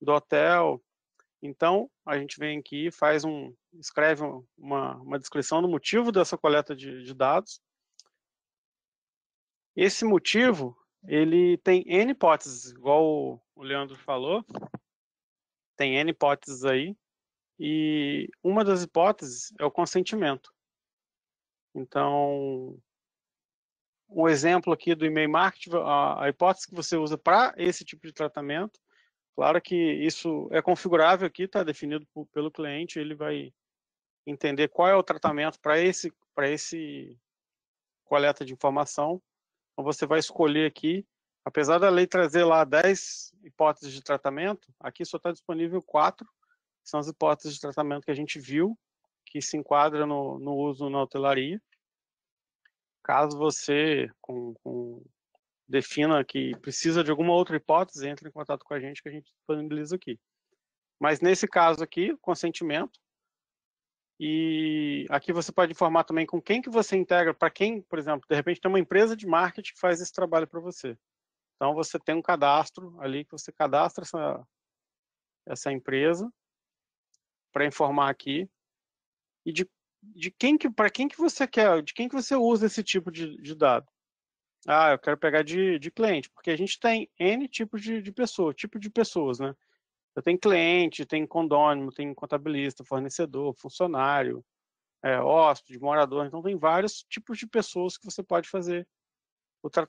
do hotel. Então, a gente vem aqui, faz um, escreve uma, uma descrição do motivo dessa coleta de, de dados. Esse motivo, ele tem N hipóteses, igual o, Leandro falou, tem N hipóteses aí, e uma das hipóteses é o consentimento. Então, um exemplo aqui do e-mail marketing, a, a hipótese que você usa para esse tipo de tratamento, claro que isso é configurável aqui, está definido por, pelo cliente, ele vai entender qual é o tratamento para esse para esse coleta de informação. Então você vai escolher aqui, apesar da lei trazer lá 10 hipóteses de tratamento, aqui só está disponível 4, que são as hipóteses de tratamento que a gente viu, que se enquadra no, no uso na hotelaria. Caso você com, com, defina que precisa de alguma outra hipótese, entre em contato com a gente que a gente disponibiliza aqui. Mas nesse caso aqui, consentimento, e aqui você pode informar também com quem que você integra, para quem, por exemplo, de repente tem uma empresa de marketing que faz esse trabalho para você. Então você tem um cadastro ali que você cadastra essa, essa empresa para informar aqui e de, de quem que para quem que você quer, de quem que você usa esse tipo de, de dado. Ah, eu quero pegar de, de cliente, porque a gente tem N tipos de, de pessoa, tipo de pessoas, né? Eu tenho cliente, tenho condônimo, tenho contabilista, fornecedor, funcionário, é, hóspede, morador. Então, tem vários tipos de pessoas que você pode fazer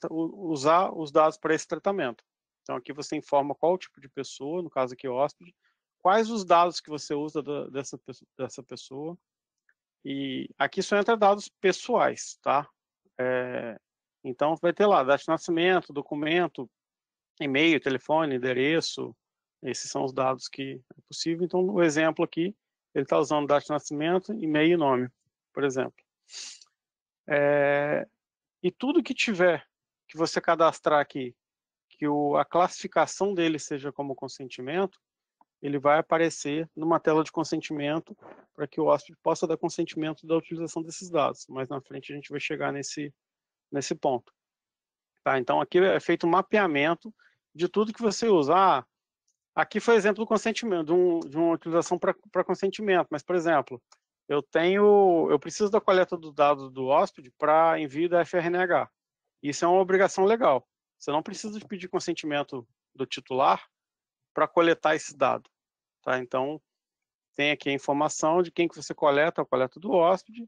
o, usar os dados para esse tratamento. Então, aqui você informa qual tipo de pessoa, no caso aqui hóspede, quais os dados que você usa da, dessa, dessa pessoa. E aqui só entra dados pessoais, tá? É, então, vai ter lá, data de nascimento, documento, e-mail, telefone, endereço, esses são os dados que é possível. Então, o exemplo aqui, ele está usando data de nascimento, e-mail e nome, por exemplo. É, e tudo que tiver que você cadastrar aqui, que o, a classificação dele seja como consentimento, ele vai aparecer numa tela de consentimento para que o hóspede possa dar consentimento da utilização desses dados. Mais na frente a gente vai chegar nesse, nesse ponto. Tá, então aqui é feito um mapeamento de tudo que você usa. Ah, Aqui foi exemplo do consentimento, de, um, de uma utilização para consentimento, mas, por exemplo, eu tenho, eu preciso da coleta do dado do hóspede para envio da FRNH. Isso é uma obrigação legal. Você não precisa de pedir consentimento do titular para coletar esse dado. Tá? Então, tem aqui a informação de quem que você coleta, a coleta do hóspede,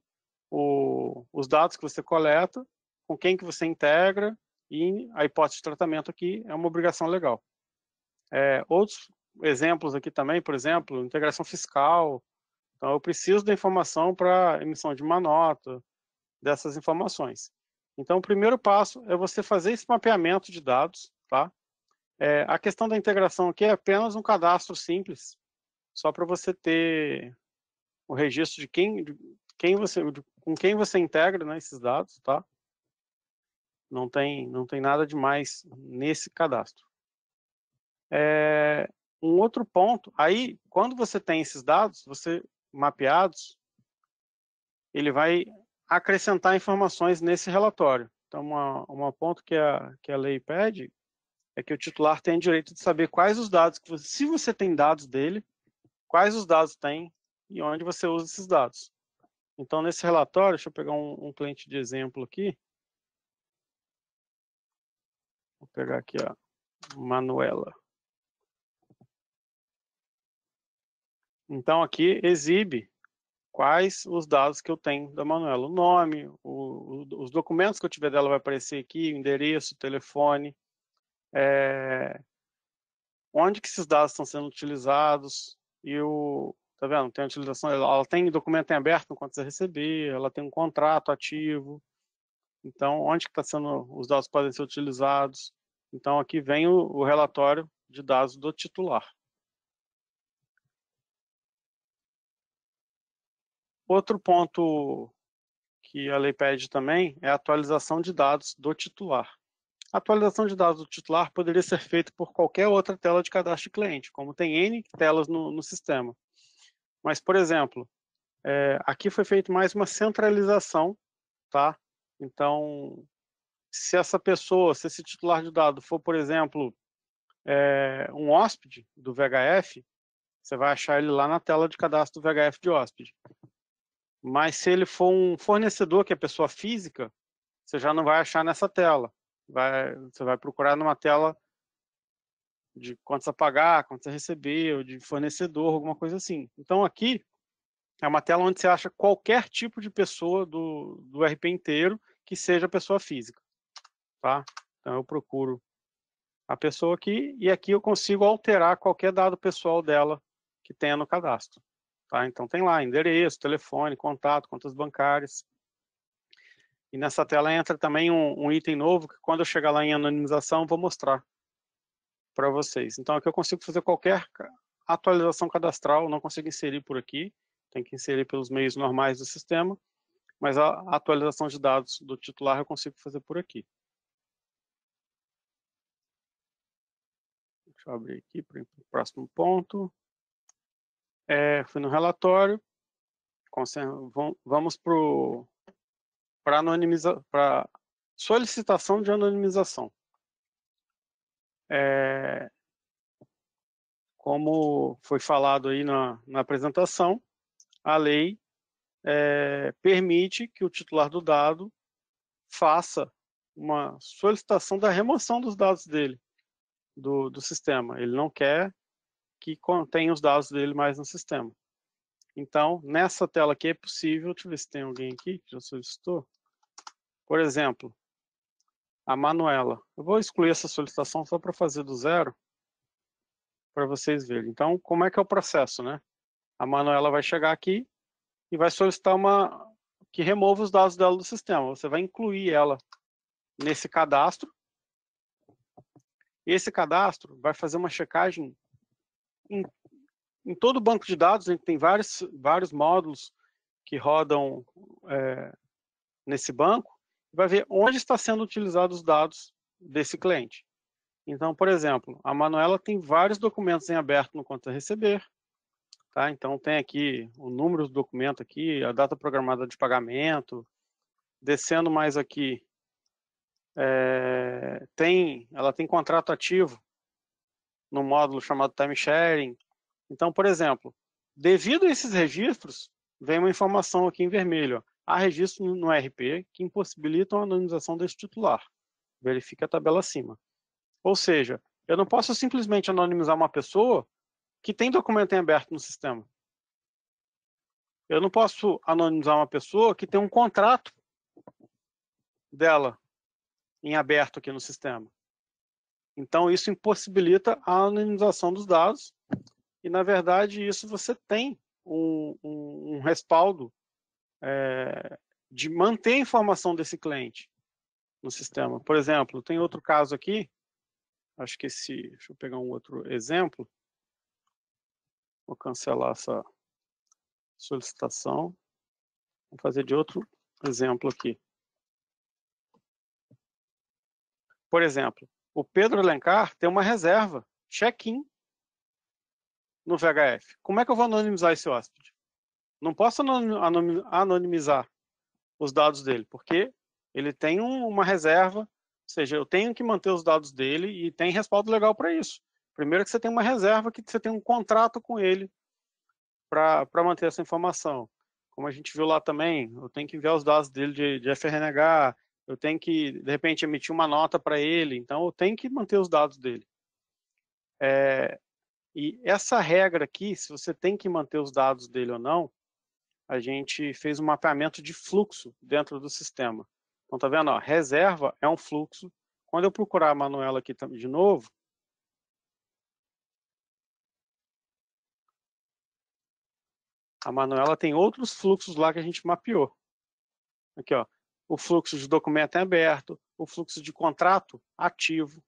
o, os dados que você coleta, com quem que você integra, e a hipótese de tratamento aqui é uma obrigação legal. É, outros exemplos aqui também, por exemplo, integração fiscal. Então, eu preciso da informação para emissão de uma nota, dessas informações. Então, o primeiro passo é você fazer esse mapeamento de dados, tá? É, a questão da integração aqui é apenas um cadastro simples, só para você ter o registro de quem, de quem você, de, com quem você integra né, esses dados, tá? Não tem, não tem nada demais nesse cadastro. É, um outro ponto, aí quando você tem esses dados, você mapeados, ele vai acrescentar informações nesse relatório. Então, uma, ponto que a, que a lei pede é que o titular tem direito de saber quais os dados, que você, se você tem dados dele, quais os dados tem e onde você usa esses dados. Então, nesse relatório, deixa eu pegar um, um cliente de exemplo aqui. Vou pegar aqui a Manuela. Então, aqui exibe quais os dados que eu tenho da Manuela. O nome, o, o, os documentos que eu tiver dela vai aparecer aqui, o endereço, o telefone, é, onde que esses dados estão sendo utilizados e o... Tá vendo? Tem a utilização, ela, tem documento em aberto enquanto você receber, ela tem um contrato ativo. Então, onde que está sendo, os dados podem ser utilizados. Então, aqui vem o, o relatório de dados do titular. Outro ponto que a lei pede também é a atualização de dados do titular. A atualização de dados do titular poderia ser feita por qualquer outra tela de cadastro de cliente, como tem N telas no, no sistema. Mas, por exemplo, é, aqui foi feita mais uma centralização, tá? Então, se essa pessoa, se esse titular de dado for, por exemplo, é, um hóspede do VHF, você vai achar ele lá na tela de cadastro do VHF de hóspede. Mas se ele for um fornecedor, que é pessoa física, você já não vai achar nessa tela. Vai, você vai procurar numa tela de quantos a pagar, quantos a receber, ou de fornecedor, alguma coisa assim. Então aqui é uma tela onde você acha qualquer tipo de pessoa do, do RP inteiro que seja pessoa física. Tá? Então eu procuro a pessoa aqui e aqui eu consigo alterar qualquer dado pessoal dela que tenha no cadastro. Tá? Então tem lá endereço, telefone, contato, contas bancárias. E nessa tela entra também um, um item novo que quando eu chegar lá em anonimização vou mostrar para vocês. Então aqui eu consigo fazer qualquer atualização cadastral, não consigo inserir por aqui, tem que inserir pelos meios normais do sistema, mas a atualização de dados do titular eu consigo fazer por aqui. Deixa eu abrir aqui para o próximo ponto. É, fui no relatório, vamos para a para solicitação de anonimização. É, como foi falado aí na, na apresentação, a lei é, permite que o titular do dado faça uma solicitação da remoção dos dados dele do, do sistema. Ele não quer que contém os dados dele mais no sistema. Então, nessa tela aqui é possível, deixa eu ver se tem alguém aqui que já solicitou. Por exemplo, a Manuela. Eu vou excluir essa solicitação só para fazer do zero, para vocês verem. Então, como é que é o processo, né? A Manuela vai chegar aqui e vai solicitar uma que remova os dados dela do sistema. Você vai incluir ela nesse cadastro. Esse cadastro vai fazer uma checagem em, em todo o banco de dados, a gente tem vários, vários módulos que rodam é, nesse banco, vai ver onde está sendo utilizados os dados desse cliente. Então, por exemplo, a Manuela tem vários documentos em aberto no Conta Receber, Tá, então tem aqui o número do documento aqui, a data programada de pagamento, descendo mais aqui, é, tem, ela tem contrato ativo no módulo chamado time sharing. Então, por exemplo, devido a esses registros, vem uma informação aqui em vermelho. Há registro no RP que impossibilitam a anonimização desse titular. Verifique a tabela acima. Ou seja, eu não posso simplesmente anonimizar uma pessoa que tem documento em aberto no sistema. Eu não posso anonimizar uma pessoa que tem um contrato dela em aberto aqui no sistema. Então, isso impossibilita a anonimização dos dados e, na verdade, isso você tem um, um, um respaldo é, de manter a informação desse cliente no sistema. Por exemplo, tem outro caso aqui, acho que esse, deixa eu pegar um outro exemplo, vou cancelar essa solicitação, vou fazer de outro exemplo aqui. Por exemplo, o Pedro Lencar tem uma reserva, check-in, no VHF. Como é que eu vou anonimizar esse hóspede? Não posso anonimizar os dados dele, porque ele tem uma reserva, ou seja, eu tenho que manter os dados dele e tem respaldo legal para isso. Primeiro que você tem uma reserva, que você tem um contrato com ele para manter essa informação. Como a gente viu lá também, eu tenho que enviar os dados dele de, de FRNH, eu tenho que, de repente, emitir uma nota para ele, então eu tenho que manter os dados dele. É, e essa regra aqui, se você tem que manter os dados dele ou não, a gente fez um mapeamento de fluxo dentro do sistema. Então, tá vendo? Ó, reserva é um fluxo. Quando eu procurar a Manuela aqui de novo, a Manuela tem outros fluxos lá que a gente mapeou. Aqui, ó o fluxo de documento em é aberto, o fluxo de contrato ativo.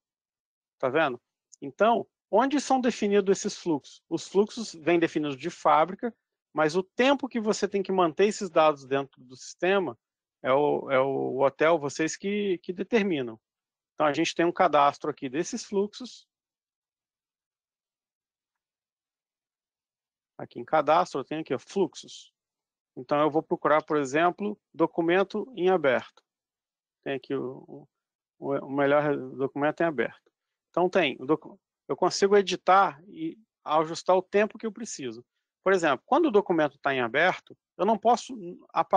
Tá vendo? Então, onde são definidos esses fluxos? Os fluxos vêm definidos de fábrica, mas o tempo que você tem que manter esses dados dentro do sistema é o, é o hotel, vocês que, que determinam. Então, a gente tem um cadastro aqui desses fluxos. Aqui em cadastro, eu tenho aqui ó, fluxos. Então, eu vou procurar, por exemplo, documento em aberto. Tem aqui o, o, melhor documento em aberto. Então, tem. Eu consigo editar e ajustar o tempo que eu preciso. Por exemplo, quando o documento está em aberto, eu não posso,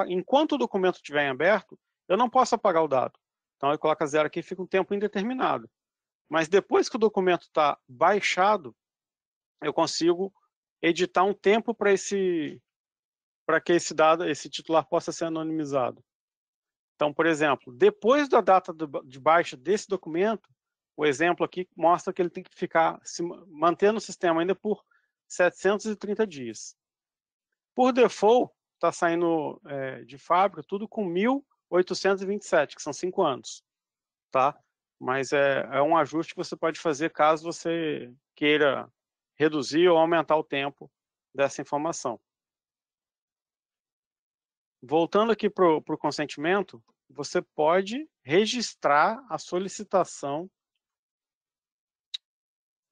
enquanto o documento estiver em aberto, eu não posso apagar o dado. Então, eu coloco zero aqui e fica um tempo indeterminado. Mas depois que o documento está baixado, eu consigo editar um tempo para esse para que esse dado, esse titular possa ser anonimizado. Então, por exemplo, depois da data de baixa desse documento, o exemplo aqui mostra que ele tem que ficar se mantendo no sistema ainda por 730 dias. Por default, está saindo é, de fábrica tudo com 1.827, que são cinco anos. Tá? Mas é, é um ajuste que você pode fazer caso você queira reduzir ou aumentar o tempo dessa informação. Voltando aqui para o consentimento, você pode registrar a solicitação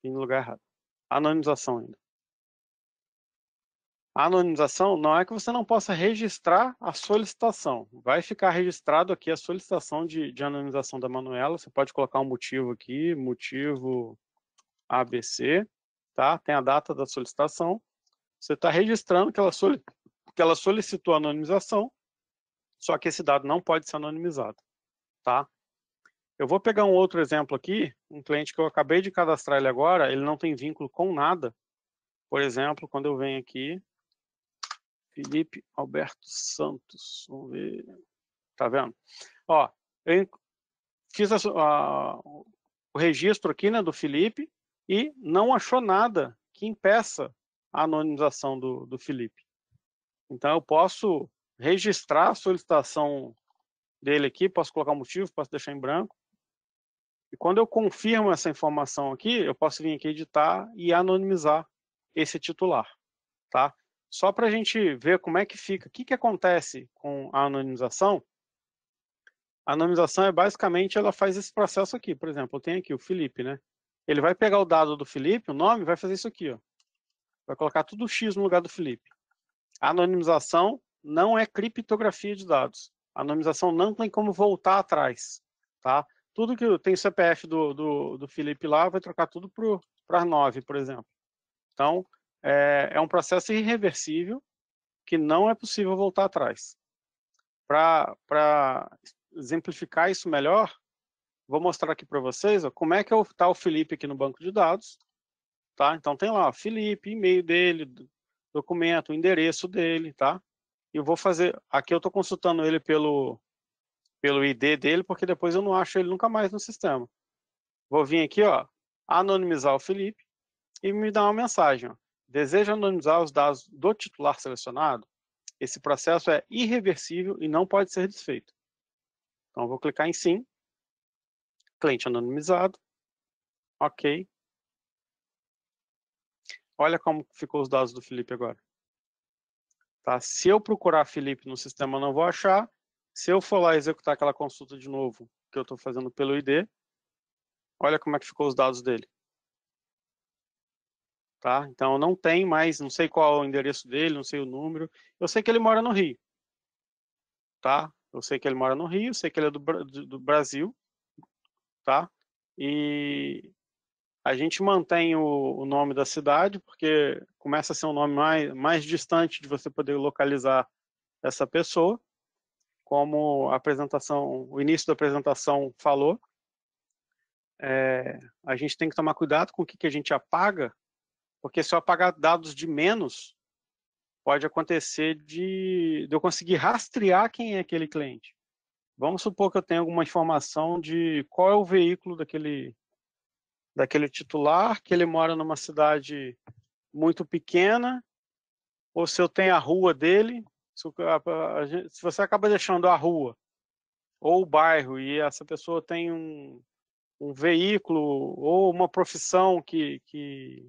em lugar errado. Anonimização ainda. A anonimização não é que você não possa registrar a solicitação. Vai ficar registrado aqui a solicitação de, de anonimização da Manuela. Você pode colocar um motivo aqui, motivo ABC, tá? Tem a data da solicitação. Você está registrando que ela, que ela solicitou anonimização, só que esse dado não pode ser anonimizado, tá? Eu vou pegar um outro exemplo aqui, um cliente que eu acabei de cadastrar ele agora, ele não tem vínculo com nada. Por exemplo, quando eu venho aqui, Felipe Alberto Santos, vamos ver, tá vendo? Ó, eu fiz a, a, o registro aqui né, do Felipe e não achou nada que impeça a anonimização do, do Felipe. Então eu posso registrar a solicitação dele aqui, posso colocar o motivo, posso deixar em branco. E quando eu confirmo essa informação aqui, eu posso vir aqui editar e anonimizar esse titular, tá? Só para a gente ver como é que fica, o que, que acontece com a anonimização. A anonimização é basicamente, ela faz esse processo aqui, por exemplo, eu tenho aqui o Felipe, né? Ele vai pegar o dado do Felipe, o nome, vai fazer isso aqui, ó. Vai colocar tudo X no lugar do Felipe anonimização não é criptografia de dados. anonimização não tem como voltar atrás, tá? Tudo que tem CPF do, do, do Felipe lá, vai trocar tudo para 9, por exemplo. Então, é, é um processo irreversível que não é possível voltar atrás. Para exemplificar isso melhor, vou mostrar aqui para vocês ó, como é que está é o Felipe aqui no banco de dados. Tá? Então tem lá, Felipe, e-mail dele, documento, o endereço dele, tá? Eu vou fazer, aqui eu estou consultando ele pelo, pelo ID dele, porque depois eu não acho ele nunca mais no sistema. Vou vir aqui, ó, anonimizar o Felipe e me dar uma mensagem. Ó. Deseja anonimizar os dados do titular selecionado? Esse processo é irreversível e não pode ser desfeito. Então, vou clicar em sim. Cliente anonimizado. Ok. Olha como ficou os dados do Felipe agora. Tá? Se eu procurar Felipe no sistema, não vou achar. Se eu for lá executar aquela consulta de novo, que eu estou fazendo pelo ID, olha como é que ficou os dados dele. Tá? Então, não tem mais, não sei qual é o endereço dele, não sei o número. Eu sei que ele mora no Rio. Tá? Eu sei que ele mora no Rio, sei que ele é do, do, do Brasil. Tá? E a gente mantém o, o nome da cidade, porque começa a ser um nome mais, mais distante de você poder localizar essa pessoa, como a apresentação, o início da apresentação falou. É, a gente tem que tomar cuidado com o que, que a gente apaga, porque se eu apagar dados de menos, pode acontecer de, de, eu conseguir rastrear quem é aquele cliente. Vamos supor que eu tenho alguma informação de qual é o veículo daquele, daquele titular, que ele mora numa cidade muito pequena, ou se eu tenho a rua dele, se, se você acaba deixando a rua ou o bairro e essa pessoa tem um, um veículo ou uma profissão que, que,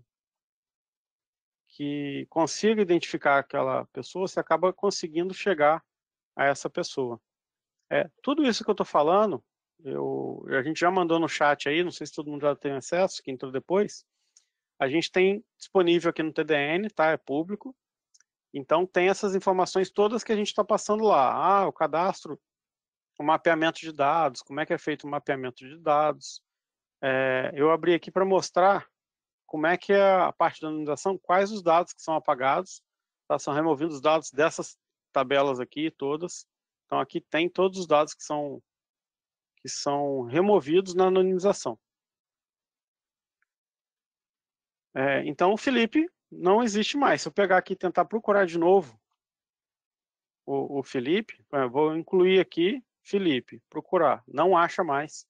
que consiga identificar aquela pessoa, você acaba conseguindo chegar a essa pessoa. É, tudo isso que eu estou falando eu, a gente já mandou no chat aí, não sei se todo mundo já tem acesso, que entrou depois. A gente tem disponível aqui no TDN, tá? É público. Então tem essas informações todas que a gente está passando lá. Ah, o cadastro, o mapeamento de dados, como é que é feito o mapeamento de dados. É, eu abri aqui para mostrar como é que é a parte da anonimização, quais os dados que são apagados, tá? são removidos os dados dessas tabelas aqui todas. Então aqui tem todos os dados que são que são removidos na anonimização. É, então, o Felipe não existe mais. Se eu pegar aqui e tentar procurar de novo o, o Felipe, é, vou incluir aqui Felipe, procurar, não acha mais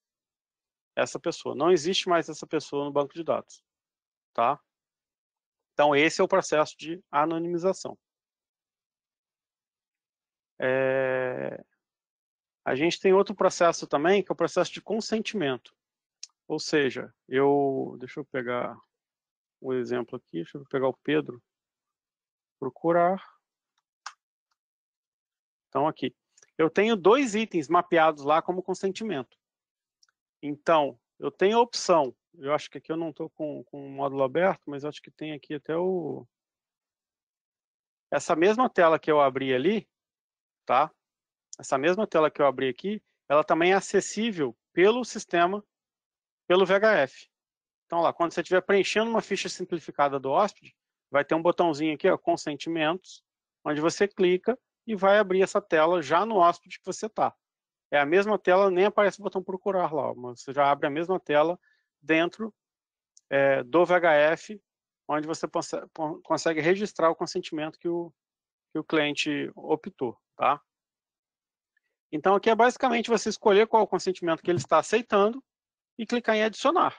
essa pessoa. Não existe mais essa pessoa no banco de dados. Tá? Então, esse é o processo de anonimização. É... A gente tem outro processo também, que é o processo de consentimento. Ou seja, eu... Deixa eu pegar o um exemplo aqui, deixa eu pegar o Pedro. Procurar. Então, aqui. Eu tenho dois itens mapeados lá como consentimento. Então, eu tenho a opção. Eu acho que aqui eu não estou com, com o módulo aberto, mas acho que tem aqui até o... Essa mesma tela que eu abri ali, tá? essa mesma tela que eu abri aqui, ela também é acessível pelo sistema, pelo VHF. Então, lá, quando você estiver preenchendo uma ficha simplificada do hóspede, vai ter um botãozinho aqui, ó, consentimentos, onde você clica e vai abrir essa tela já no hóspede que você está. É a mesma tela, nem aparece o botão procurar lá, mas você já abre a mesma tela dentro é, do VHF, onde você consegue registrar o consentimento que o, que o cliente optou, tá? Então, aqui é basicamente você escolher qual o consentimento que ele está aceitando e clicar em adicionar.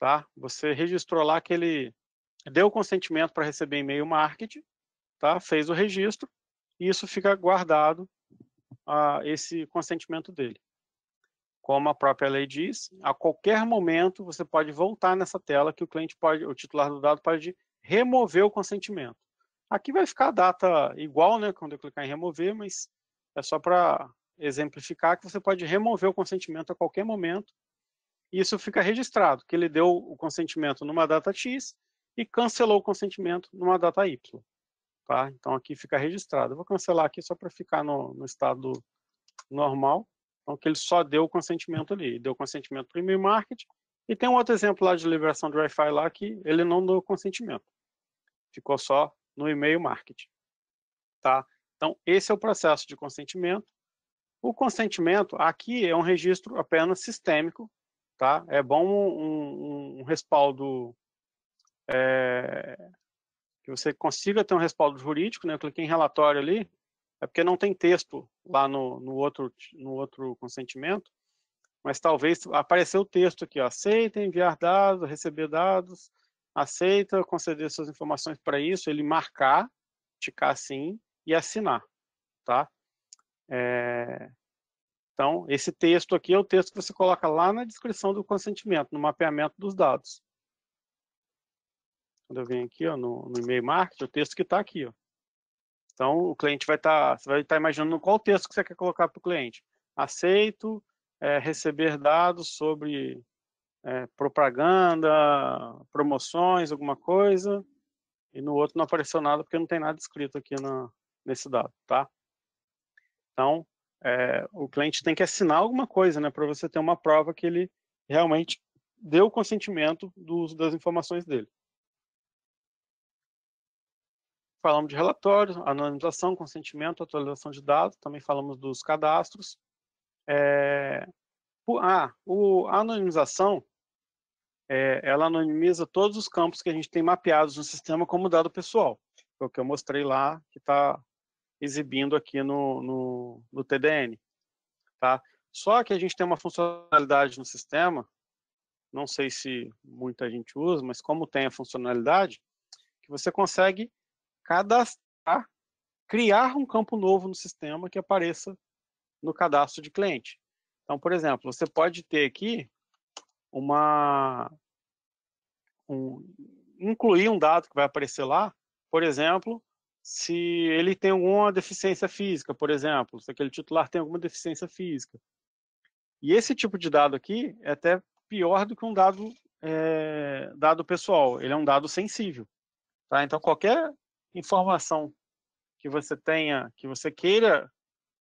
Tá? Você registrou lá que ele deu consentimento para receber e-mail marketing, tá? fez o registro, e isso fica guardado, uh, esse consentimento dele. Como a própria lei diz, a qualquer momento você pode voltar nessa tela que o cliente pode, o titular do dado pode remover o consentimento. Aqui vai ficar a data igual, né, quando eu clicar em remover, mas é só para exemplificar que você pode remover o consentimento a qualquer momento e isso fica registrado, que ele deu o consentimento numa data X e cancelou o consentimento numa data Y. Tá? Então aqui fica registrado. Eu vou cancelar aqui só para ficar no, no, estado normal. Então que ele só deu o consentimento ali, deu consentimento para o e-mail marketing e tem um outro exemplo lá de liberação de Wi-Fi lá que ele não deu consentimento. Ficou só no e-mail marketing. Tá? Então, esse é o processo de consentimento. O consentimento, aqui, é um registro apenas sistêmico, tá? É bom um, um, um respaldo é, que você consiga ter um respaldo jurídico, né? Eu cliquei em relatório ali, é porque não tem texto lá no, no outro, no outro consentimento, mas talvez apareceu o texto aqui, ó, aceita enviar dados, receber dados, aceita conceder suas informações para isso, ele marcar, ticar sim, e assinar, tá? É... Então, esse texto aqui é o texto que você coloca lá na descrição do consentimento, no mapeamento dos dados. Quando eu venho aqui ó, no, no e-mail marketing, o texto que está aqui. Ó. Então, o cliente vai estar, tá, você vai estar tá imaginando qual texto que você quer colocar para o cliente. Aceito é, receber dados sobre é, propaganda, promoções, alguma coisa. E no outro não apareceu nada porque não tem nada escrito aqui na, nesse dado, tá? Então, é, o cliente tem que assinar alguma coisa, né, para você ter uma prova que ele realmente deu o consentimento do uso das informações dele. Falamos de relatórios, anonimização, consentimento, atualização de dados, também falamos dos cadastros. É, ah, o, a anonimização, é, ela anonimiza todos os campos que a gente tem mapeados no sistema como dado pessoal. Foi é o que eu mostrei lá, que está exibindo aqui no, no, no TDN. Tá? Só que a gente tem uma funcionalidade no sistema, não sei se muita gente usa, mas como tem a funcionalidade, que você consegue cadastrar, criar um campo novo no sistema que apareça no cadastro de cliente. Então, por exemplo, você pode ter aqui uma... Um, incluir um dado que vai aparecer lá, por exemplo, se ele tem alguma deficiência física, por exemplo, se aquele titular tem alguma deficiência física. E esse tipo de dado aqui é até pior do que um dado, é, dado pessoal, ele é um dado sensível. Tá? Então, qualquer informação que você tenha, que você queira,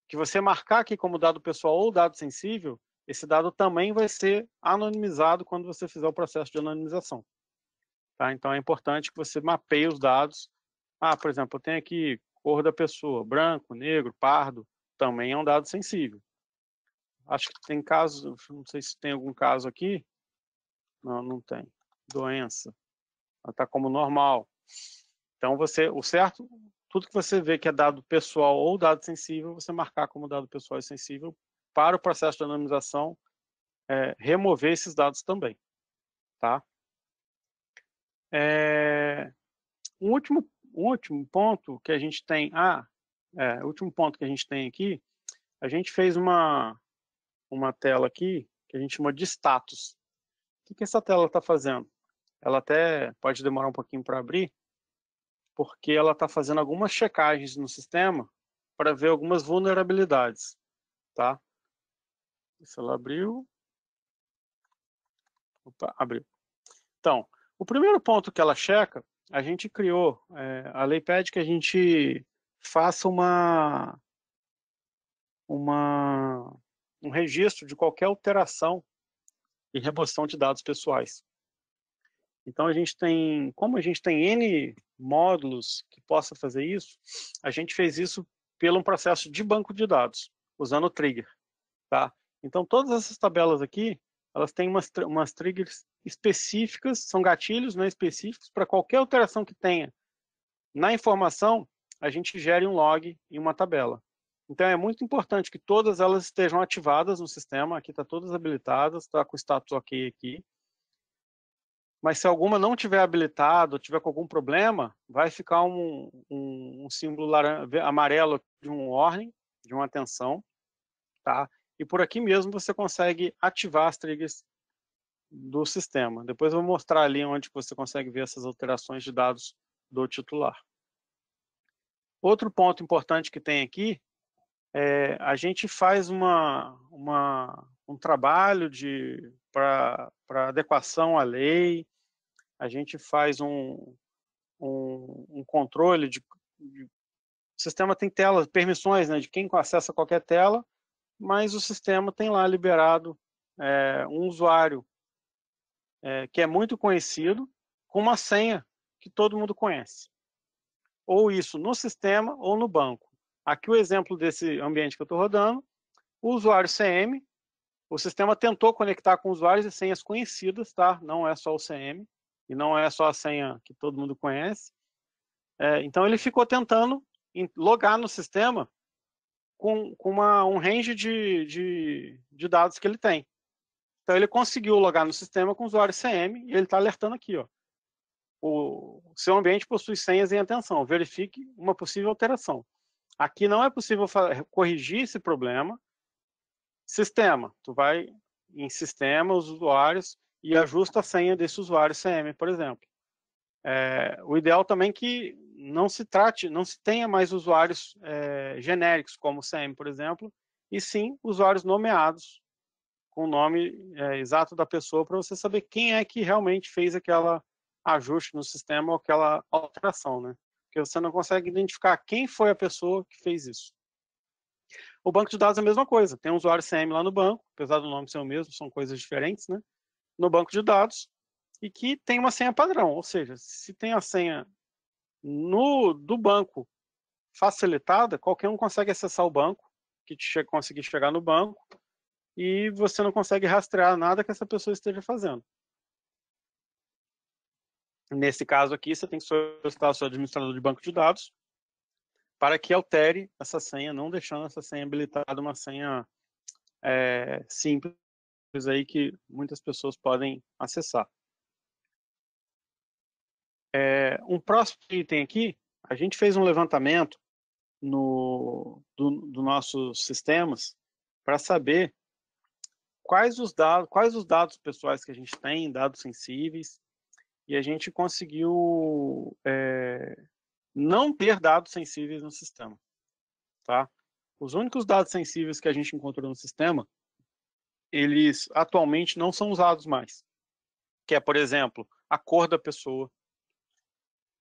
que você marcar aqui como dado pessoal ou dado sensível, esse dado também vai ser anonimizado quando você fizer o processo de anonimização. Tá? Então, é importante que você mapeie os dados ah, por exemplo, eu tenho aqui cor da pessoa, branco, negro, pardo, também é um dado sensível. Acho que tem caso, não sei se tem algum caso aqui. Não, não tem. Doença. Está como normal. Então, você, o certo, tudo que você vê que é dado pessoal ou dado sensível, você marcar como dado pessoal e sensível para o processo de anonimização é, remover esses dados também. Tá? É, um último último ponto que a gente tem, ah, é, último ponto que a gente tem aqui, a gente fez uma, uma tela aqui que a gente chama de status. O que, que essa tela está fazendo? Ela até pode demorar um pouquinho para abrir, porque ela está fazendo algumas checagens no sistema para ver algumas vulnerabilidades, tá? Se ela abriu... Opa, abriu. Então, o primeiro ponto que ela checa a gente criou, é, a lei pede que a gente faça uma, uma, um registro de qualquer alteração e remoção de dados pessoais. Então a gente tem, como a gente tem N módulos que possa fazer isso, a gente fez isso pelo processo de banco de dados, usando o trigger, tá? Então todas essas tabelas aqui, elas têm umas, umas triggers específicas, são gatilhos né, específicos para qualquer alteração que tenha na informação, a gente gere um log em uma tabela. Então é muito importante que todas elas estejam ativadas no sistema, aqui está todas habilitadas, está com status ok aqui. Mas se alguma não tiver habilitado, tiver com algum problema, vai ficar um, um, um símbolo amarelo de um warning, de uma atenção, tá? E por aqui mesmo você consegue ativar as triggers do sistema. Depois eu vou mostrar ali onde você consegue ver essas alterações de dados do titular. Outro ponto importante que tem aqui é a gente faz uma, uma um trabalho de para adequação à lei, a gente faz um, um, um controle de, de, o sistema tem telas, permissões né, de quem acessa qualquer tela, mas o sistema tem lá liberado é, um usuário é, que é muito conhecido, com uma senha que todo mundo conhece. Ou isso no sistema ou no banco. Aqui o exemplo desse ambiente que eu estou rodando, o usuário CM, o sistema tentou conectar com usuários e senhas conhecidas, tá? Não é só o CM, e não é só a senha que todo mundo conhece. É, então ele ficou tentando logar no sistema com, com uma, um range de, de, de dados que ele tem. Então ele conseguiu logar no sistema com o usuário CM e ele está alertando aqui, ó. O seu ambiente possui senhas em atenção. Verifique uma possível alteração. Aqui não é possível eh, corrigir esse problema. Sistema, tu vai em sistema, os usuários, e ajusta a senha desse usuário CM, por exemplo. É, o ideal também é que não se trate, não se tenha mais usuários é, genéricos, como o CM, por exemplo, e sim usuários nomeados com o nome é, exato da pessoa para você saber quem é que realmente fez aquela ajuste no sistema ou aquela alteração, né? Porque você não consegue identificar quem foi a pessoa que fez isso. O banco de dados é a mesma coisa. Tem um usuário CM lá no banco, apesar do nome ser o mesmo, são coisas diferentes, né? No banco de dados e que tem uma senha padrão, ou seja, se tem a senha no do banco facilitada, qualquer um consegue acessar o banco, que che conseguir chegar no banco e você não consegue rastrear nada que essa pessoa esteja fazendo. Nesse caso aqui, você tem que solicitar o seu administrador de banco de dados para que altere essa senha, não deixando essa senha habilitada uma senha é, simples aí que muitas pessoas podem acessar. É, um próximo item aqui, a gente fez um levantamento no, do, do nossos sistemas para saber quais os dados, quais os dados pessoais que a gente tem, dados sensíveis, e a gente conseguiu é, não ter dados sensíveis no sistema, tá? Os únicos dados sensíveis que a gente encontrou no sistema, eles atualmente não são usados mais, que é, por exemplo, a cor da pessoa.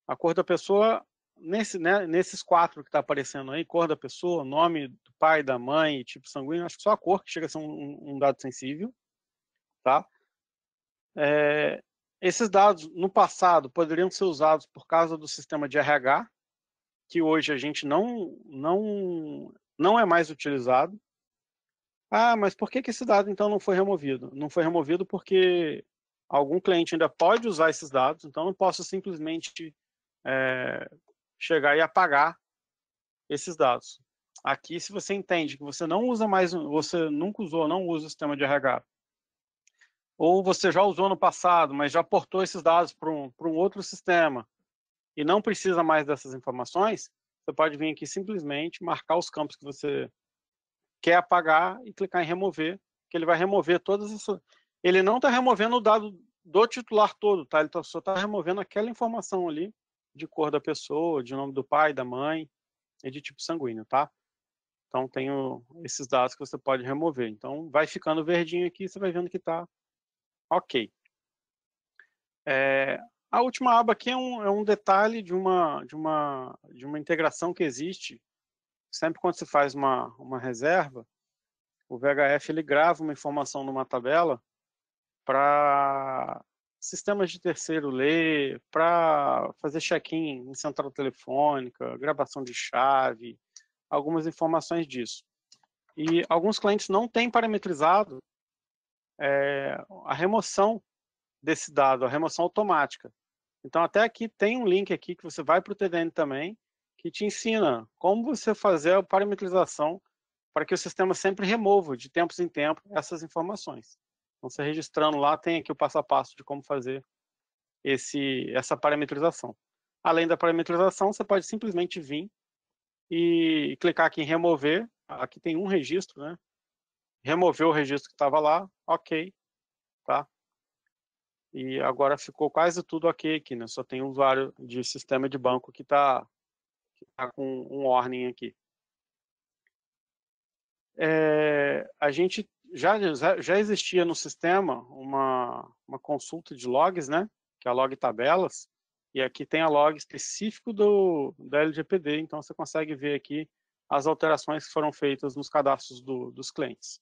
A cor da pessoa nesse, né, nesses quatro que está aparecendo aí, cor da pessoa, nome do pai, da mãe, tipo sanguíneo, acho que só a cor que chega a ser um, um dado sensível, tá? É, esses dados, no passado, poderiam ser usados por causa do sistema de RH, que hoje a gente não, não, não é mais utilizado. Ah, mas por que, que esse dado, então, não foi removido? Não foi removido porque algum cliente ainda pode usar esses dados, então não posso simplesmente é, chegar e apagar esses dados. Aqui, se você entende que você não usa mais, você nunca usou, não usa o sistema de RH, ou você já usou no passado, mas já portou esses dados para um, um outro sistema e não precisa mais dessas informações, você pode vir aqui simplesmente marcar os campos que você quer apagar e clicar em remover, que ele vai remover todas essas... Ele não está removendo o dado do titular todo, tá? Ele tá, só está removendo aquela informação ali de cor da pessoa, de nome do pai, da mãe e de tipo sanguíneo, tá? Então, tenho esses dados que você pode remover. Então, vai ficando verdinho aqui, você vai vendo que está ok. É, a última aba aqui é um, é um detalhe de uma, de, uma, de uma integração que existe. Sempre quando se faz uma, uma reserva, o VHF ele grava uma informação numa tabela para sistemas de terceiro ler, para fazer check-in em central telefônica, gravação de chave, algumas informações disso. E alguns clientes não têm parametrizado é, a remoção desse dado, a remoção automática. Então, até aqui tem um link aqui que você vai para o TDN também, que te ensina como você fazer a parametrização para que o sistema sempre remova, de tempos em tempos, essas informações. Então, você registrando lá, tem aqui o passo a passo de como fazer esse, essa parametrização. Além da parametrização, você pode simplesmente vir e clicar aqui em remover. Aqui tem um registro, né? Removeu o registro que estava lá, ok, tá? E agora ficou quase tudo ok aqui, né? Só tem um usuário de sistema de banco que está tá com um warning aqui. É, a gente já, já existia no sistema uma, uma consulta de logs, né? Que é a log tabelas. E aqui tem a log específico do, da LGPD, então você consegue ver aqui as alterações que foram feitas nos cadastros do, dos clientes.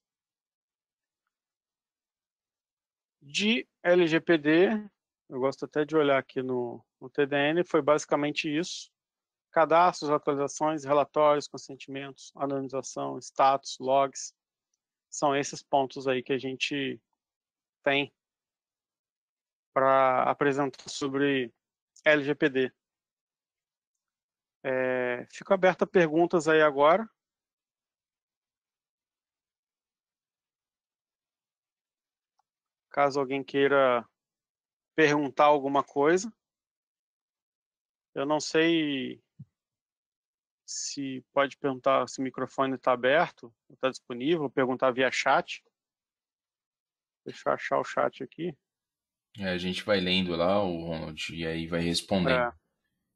De LGPD, eu gosto até de olhar aqui no, no TDN, foi basicamente isso. Cadastros, atualizações, relatórios, consentimentos, anonimização, status, logs, são esses pontos aí que a gente tem para apresentar sobre LGPD. É, fico aberto a perguntas aí agora. Caso alguém queira perguntar alguma coisa. Eu não sei se pode perguntar se o microfone está aberto, está disponível, perguntar via chat. Deixa eu achar o chat aqui. É, a gente vai lendo lá, Ronald, e aí vai respondendo. É.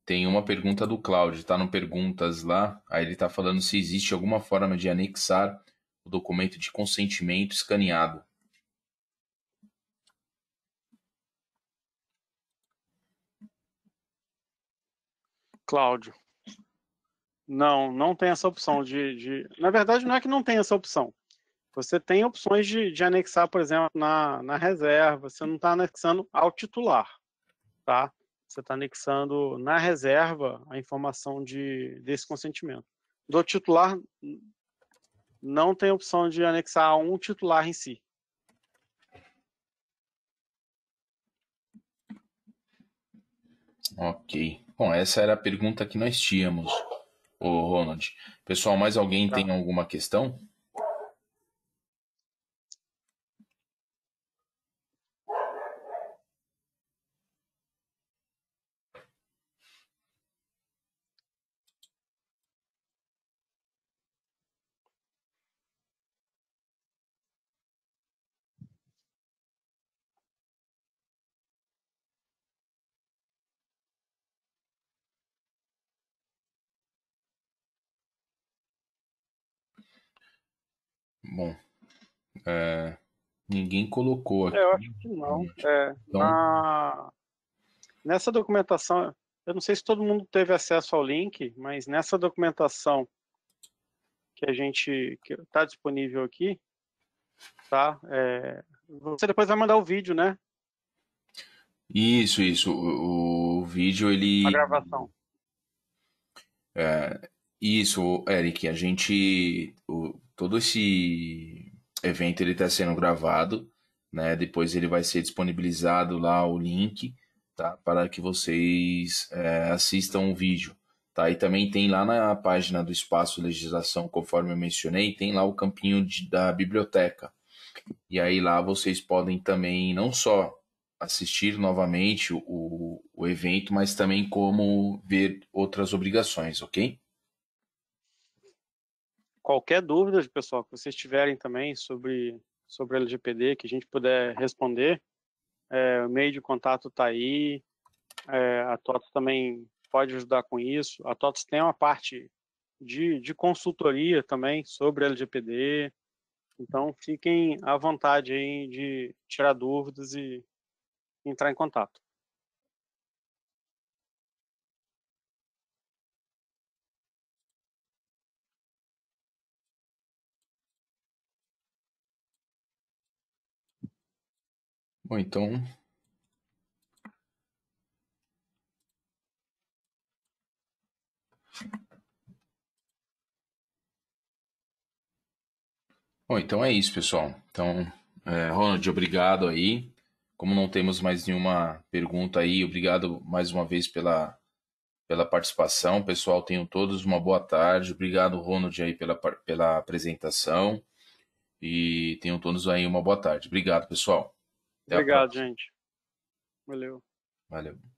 Tem uma pergunta do Cláudio, está no Perguntas lá. Aí ele está falando se existe alguma forma de anexar o documento de consentimento escaneado. Cláudio. Não, não tem essa opção de, de, Na verdade, não é que não tem essa opção. Você tem opções de, de anexar, por exemplo, na, na reserva. Você não está anexando ao titular, tá? Você está anexando na reserva a informação de, desse consentimento. Do titular, não tem opção de anexar a um titular em si. Ok. Bom, essa era a pergunta que nós tínhamos. Ô, Ronald, pessoal, mais alguém tá. tem alguma questão? Bom. É, ninguém colocou aqui. É, eu acho que não. É, então... na... Nessa documentação, eu não sei se todo mundo teve acesso ao link, mas nessa documentação que a gente está disponível aqui, tá? É, você depois vai mandar o vídeo, né? Isso, isso. O, o, vídeo, ele. A gravação. É, isso, Eric, a gente. O, todo esse evento ele está sendo gravado, né? Depois ele vai ser disponibilizado lá o link, tá? Para que vocês é, assistam o vídeo, tá? E também tem lá na página do Espaço Legislação, conforme eu mencionei, tem lá o campinho de, da biblioteca. E aí lá vocês podem também não só assistir novamente o, o evento, mas também como ver outras obrigações, ok? qualquer dúvida, pessoal, que vocês tiverem também sobre, sobre LGPD, que a gente puder responder, é, o meio de contato está aí, é, a TOTS também pode ajudar com isso. A TOTS tem uma parte de, de consultoria também sobre LGPD, então fiquem à vontade aí de tirar dúvidas e entrar em contato. Bom, então. Bom, então é isso, pessoal. Então, é, Ronald, obrigado aí. Como não temos mais nenhuma pergunta aí, obrigado mais uma vez pela, pela participação. Pessoal, tenham todos uma boa tarde. Obrigado, Ronald, aí pela, pela apresentação. E tenham todos aí uma boa tarde. Obrigado, pessoal. Até Obrigado, gente. Valeu. Valeu.